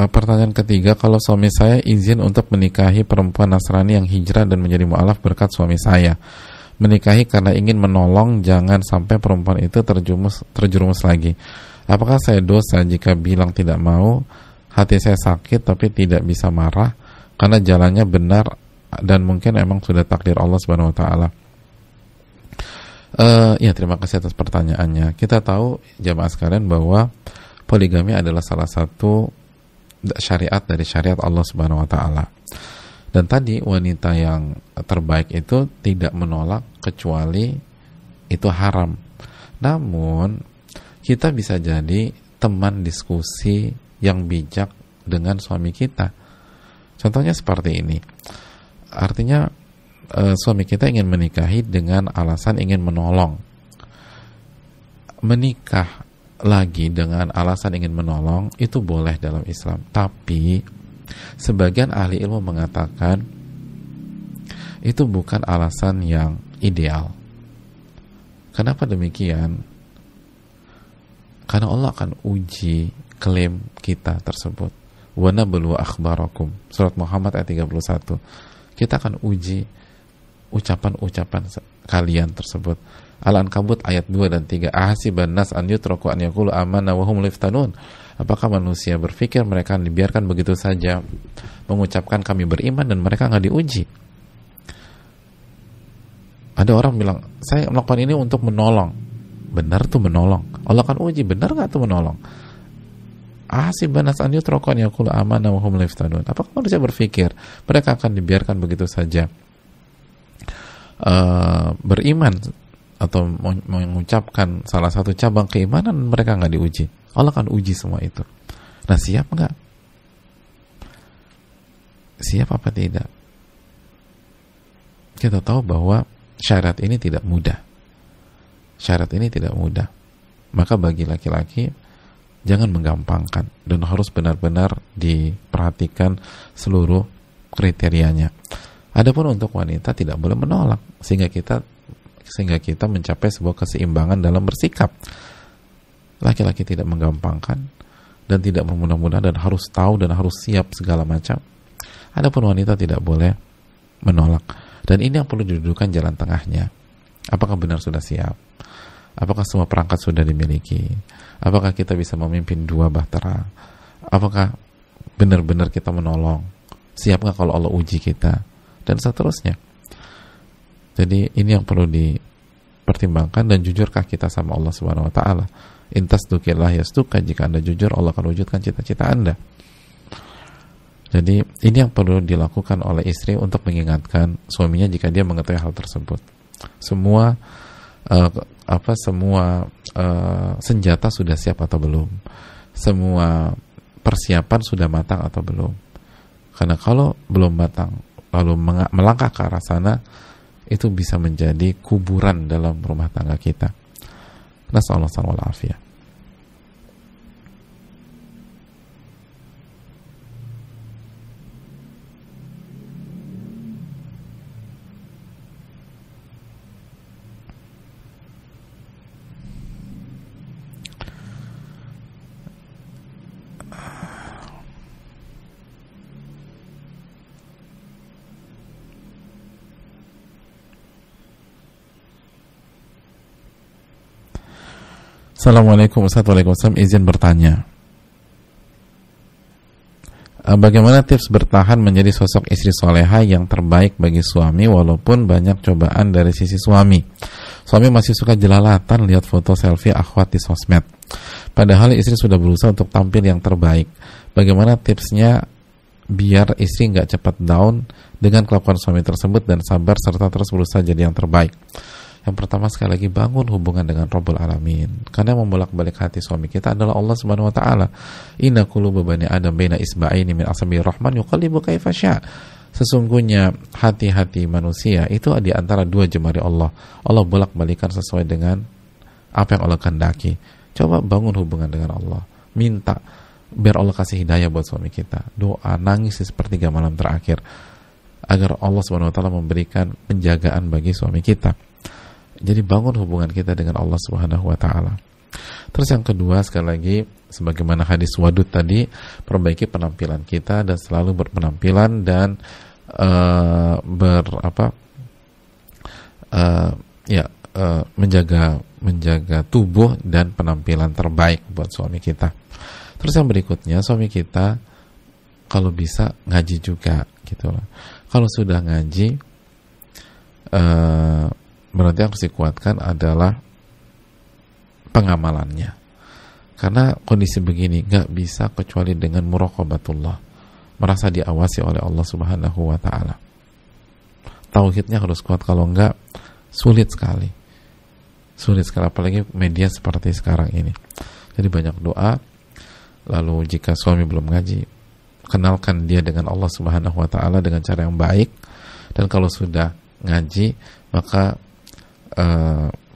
Eh, pertanyaan ketiga, kalau suami saya izin untuk menikahi perempuan Nasrani yang hijrah dan menjadi mu'alaf berkat suami saya. Menikahi karena ingin menolong, jangan sampai perempuan itu terjumus, terjerumus lagi. Apakah saya dosa jika bilang tidak mau? Hati saya sakit tapi tidak bisa marah karena jalannya benar dan mungkin emang sudah takdir Allah Subhanahu wa taala. Uh, ya terima kasih atas pertanyaannya. Kita tahu jamaah sekalian bahwa poligami adalah salah satu syariat dari syariat Allah Subhanahu wa taala. Dan tadi wanita yang terbaik itu tidak menolak kecuali itu haram. Namun kita bisa jadi teman diskusi yang bijak dengan suami kita. Contohnya seperti ini. Artinya e, suami kita ingin menikahi dengan alasan ingin menolong. Menikah lagi dengan alasan ingin menolong itu boleh dalam Islam. Tapi sebagian ahli ilmu mengatakan itu bukan alasan yang ideal. Kenapa demikian? Karena Allah akan uji klaim kita tersebut. Wana belua akhbarakum. Surat Muhammad ayat 31. Kita akan uji ucapan-ucapan kalian tersebut Al-Ankabut ayat 2 dan 3. Ahasiban nas an yutraku an yakulu amanna wahum liftanun. Apakah manusia berpikir mereka dibiarkan begitu saja mengucapkan kami beriman dan mereka nggak diuji? Ada orang bilang, saya melakukan ini untuk menolong. Benar tuh menolong. Allah kan uji, benar nggak tuh menolong? Ah Apakah manusia berpikir mereka akan dibiarkan begitu saja? Uh, beriman atau mengucapkan salah satu cabang keimanan mereka nggak diuji Allah akan uji semua itu nah siap nggak siap apa tidak kita tahu bahwa syarat ini tidak mudah syarat ini tidak mudah maka bagi laki-laki jangan menggampangkan dan harus benar-benar diperhatikan seluruh kriterianya. Adapun untuk wanita tidak boleh menolak sehingga kita sehingga kita mencapai sebuah keseimbangan dalam bersikap. Laki-laki tidak menggampangkan dan tidak memudah mudah dan harus tahu dan harus siap segala macam. Adapun wanita tidak boleh menolak. Dan ini yang perlu didudukan jalan tengahnya. Apakah benar sudah siap? Apakah semua perangkat sudah dimiliki? Apakah kita bisa memimpin dua bahtera? Apakah benar-benar kita menolong? Siap nggak kalau Allah uji kita? Dan seterusnya. Jadi ini yang perlu dipertimbangkan dan jujurkah kita sama Allah Subhanahu wa taala? Intas dukillah yastuka jika Anda jujur Allah akan wujudkan cita-cita Anda. Jadi ini yang perlu dilakukan oleh istri untuk mengingatkan suaminya jika dia mengetahui hal tersebut. Semua uh, apa semua uh, senjata sudah siap atau belum? Semua persiapan sudah matang atau belum? Karena kalau belum matang lalu melangkah ke arah sana, itu bisa menjadi kuburan dalam rumah tangga kita. Nasehat Allah alaihi Assalamualaikum Ustaz Waalaikumsalam izin bertanya eh, Bagaimana tips bertahan menjadi sosok istri soleha yang terbaik bagi suami walaupun banyak cobaan dari sisi suami Suami masih suka jelalatan lihat foto selfie akhwat di sosmed Padahal istri sudah berusaha untuk tampil yang terbaik Bagaimana tipsnya biar istri nggak cepat down dengan kelakuan suami tersebut dan sabar serta terus berusaha jadi yang terbaik yang pertama sekali lagi bangun hubungan dengan Rabbul Alamin. Karena membolak balik hati suami kita adalah Allah Subhanahu Wa Taala. Inna kulu bani Adam bina isba'ini min asami rahman yuqallibu kaifasya. Sesungguhnya hati-hati manusia itu di antara dua jemari Allah. Allah bolak balikan sesuai dengan apa yang Allah kehendaki. Coba bangun hubungan dengan Allah. Minta biar Allah kasih hidayah buat suami kita. Doa, nangis di sepertiga malam terakhir agar Allah Subhanahu wa taala memberikan penjagaan bagi suami kita. Jadi bangun hubungan kita dengan Allah Subhanahu wa taala. Terus yang kedua sekali lagi sebagaimana hadis wadud tadi, perbaiki penampilan kita dan selalu berpenampilan dan uh, ber apa? Uh, ya uh, menjaga menjaga tubuh dan penampilan terbaik buat suami kita. Terus yang berikutnya suami kita kalau bisa ngaji juga gitu loh. Kalau sudah ngaji uh, berarti harus dikuatkan adalah pengamalannya karena kondisi begini nggak bisa kecuali dengan murokobatullah merasa diawasi oleh Allah Subhanahu wa taala tauhidnya harus kuat kalau enggak sulit sekali sulit sekali apalagi media seperti sekarang ini jadi banyak doa lalu jika suami belum ngaji kenalkan dia dengan Allah Subhanahu wa taala dengan cara yang baik dan kalau sudah ngaji maka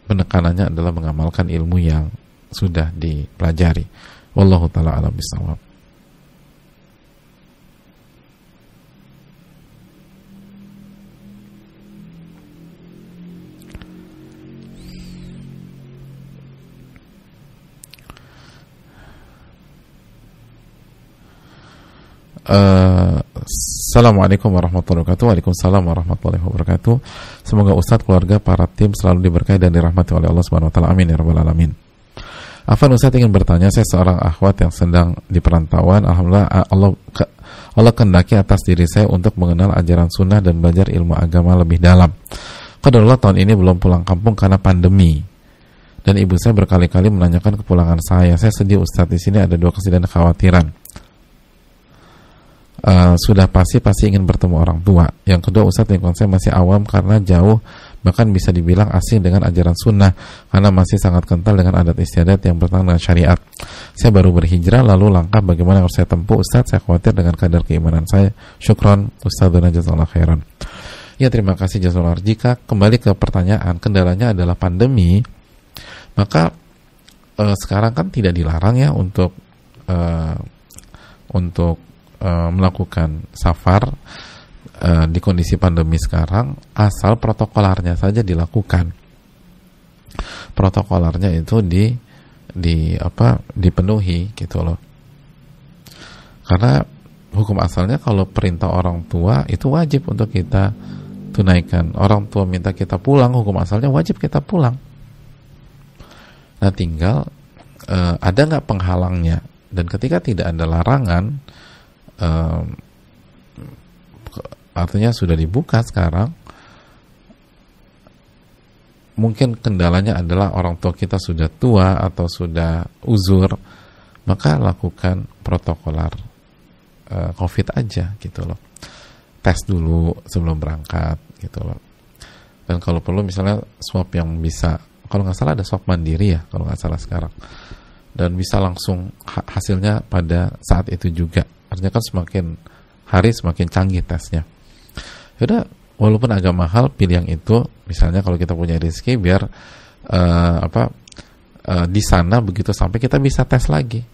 penekanannya eh, adalah mengamalkan ilmu yang sudah dipelajari. Wallahu taala alam bisawab. Uh, Assalamualaikum warahmatullahi wabarakatuh. Waalaikumsalam warahmatullahi wabarakatuh. Semoga Ustadz, keluarga, para tim selalu diberkahi dan dirahmati oleh Allah Subhanahu wa taala. Amin ya rabbal alamin. Afan Ustadz ingin bertanya, saya seorang akhwat yang sedang di perantauan. Alhamdulillah Allah ke, Allah kendaki atas diri saya untuk mengenal ajaran sunnah dan belajar ilmu agama lebih dalam. Qadarullah tahun ini belum pulang kampung karena pandemi dan ibu saya berkali-kali menanyakan kepulangan saya. Saya sedih Ustadz di sini ada dua kesedihan dan kekhawatiran. Eh, sudah pasti pasti ingin bertemu orang tua. Yang kedua Ustadz yang konsep masih awam karena jauh bahkan bisa dibilang asing dengan ajaran sunnah karena masih sangat kental dengan adat istiadat yang bertentangan dengan syariat. Saya baru berhijrah lalu langkah bagaimana harus saya tempuh Ustadz saya khawatir dengan kadar keimanan saya. Syukron Ustadz dan Jazakallah khairan. Ya terima kasih Jazakallah. Jika kembali ke pertanyaan kendalanya adalah pandemi maka eh, sekarang kan tidak dilarang ya untuk uh, untuk Eh, melakukan safar e, di kondisi pandemi sekarang asal protokolarnya saja dilakukan. Protokolarnya itu di di apa dipenuhi gitu loh. Karena hukum asalnya kalau perintah orang tua itu wajib untuk kita tunaikan. Orang tua minta kita pulang, hukum asalnya wajib kita pulang. Nah tinggal e, ada nggak penghalangnya dan ketika tidak ada larangan uh, artinya sudah dibuka sekarang mungkin kendalanya adalah orang tua kita sudah tua atau sudah uzur, maka lakukan protokolar uh, COVID aja gitu loh. Tes dulu sebelum berangkat gitu loh. Dan kalau perlu misalnya swab yang bisa, kalau nggak salah ada swab mandiri ya, kalau nggak salah sekarang. Dan bisa langsung hasilnya pada saat itu juga Artinya kan semakin hari semakin canggih tesnya. Yaudah, walaupun agak mahal, pilih yang itu. Misalnya kalau kita punya rezeki, biar uh, apa uh, di sana begitu sampai kita bisa tes lagi.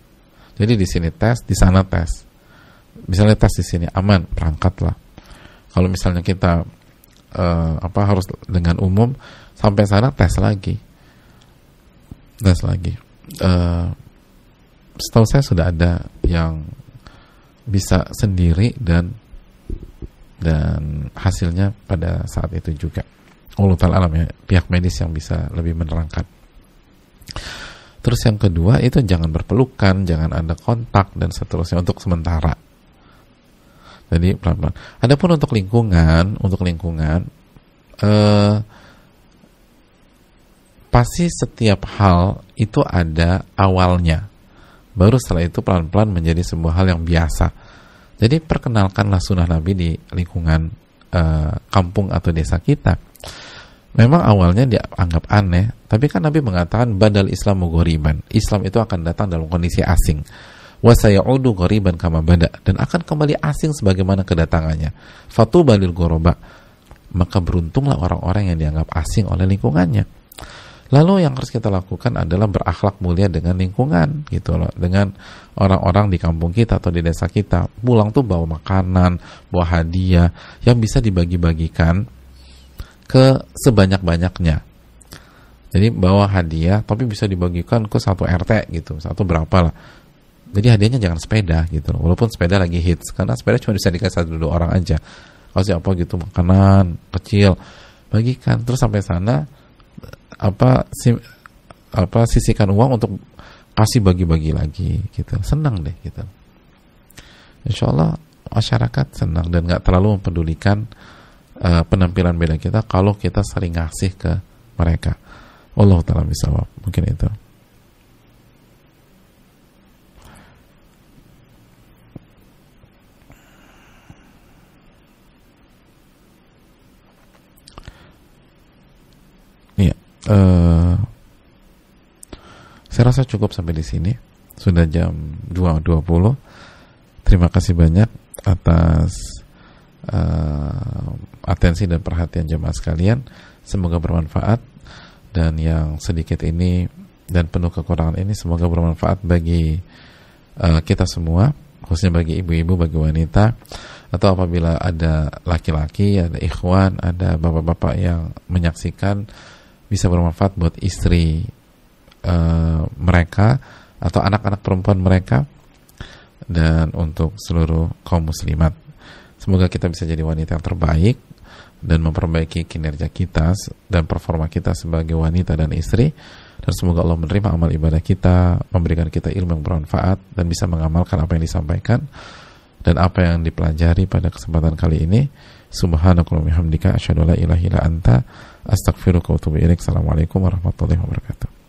Jadi di sini tes, di sana tes. Misalnya tes di sini aman, perangkat lah. Kalau misalnya kita uh, apa harus dengan umum sampai sana tes lagi, tes lagi. Uh, setahu saya sudah ada yang bisa sendiri dan dan hasilnya pada saat itu juga. ulutan alam ya, pihak medis yang bisa lebih menerangkan. Terus yang kedua itu jangan berpelukan, jangan ada kontak dan seterusnya untuk sementara. Jadi pelan-pelan. Adapun untuk lingkungan, untuk lingkungan eh, pasti setiap hal itu ada awalnya baru setelah itu pelan-pelan menjadi sebuah hal yang biasa jadi perkenalkanlah sunnah nabi di lingkungan eh, kampung atau desa kita memang awalnya dianggap aneh tapi kan nabi mengatakan badal islam mugoriban. islam itu akan datang dalam kondisi asing wasayaudu goriban kama bada dan akan kembali asing sebagaimana kedatangannya fatu balil goroba maka beruntunglah orang-orang yang dianggap asing oleh lingkungannya Lalu yang harus kita lakukan adalah berakhlak mulia dengan lingkungan gitu loh, dengan orang-orang di kampung kita atau di desa kita. Pulang tuh bawa makanan, bawa hadiah yang bisa dibagi-bagikan ke sebanyak-banyaknya. Jadi bawa hadiah tapi bisa dibagikan ke satu RT gitu, satu berapa lah. Jadi hadiahnya jangan sepeda gitu loh. Walaupun sepeda lagi hits karena sepeda cuma bisa dikasih satu dua orang aja. Kasih apa gitu makanan kecil bagikan terus sampai sana apa si, apa sisihkan uang untuk kasih bagi-bagi lagi gitu senang deh gitu insya Allah masyarakat senang dan nggak terlalu mempedulikan uh, penampilan beda kita kalau kita sering ngasih ke mereka Allah taala bisa mungkin itu uh, saya rasa cukup sampai di sini. Sudah jam 2.20. Terima kasih banyak atas uh, atensi dan perhatian jemaah sekalian. Semoga bermanfaat dan yang sedikit ini dan penuh kekurangan ini semoga bermanfaat bagi uh, kita semua, khususnya bagi ibu-ibu, bagi wanita atau apabila ada laki-laki, ada ikhwan, ada bapak-bapak yang menyaksikan bisa bermanfaat buat istri uh, mereka atau anak-anak perempuan mereka dan untuk seluruh kaum muslimat. Semoga kita bisa jadi wanita yang terbaik dan memperbaiki kinerja kita dan performa kita sebagai wanita dan istri dan semoga Allah menerima amal ibadah kita, memberikan kita ilmu yang bermanfaat dan bisa mengamalkan apa yang disampaikan dan apa yang dipelajari pada kesempatan kali ini. Subhanakallahumma hamdika asyhadu an la ilaha illa anta Astagfirullah wa Assalamualaikum warahmatullahi wabarakatuh.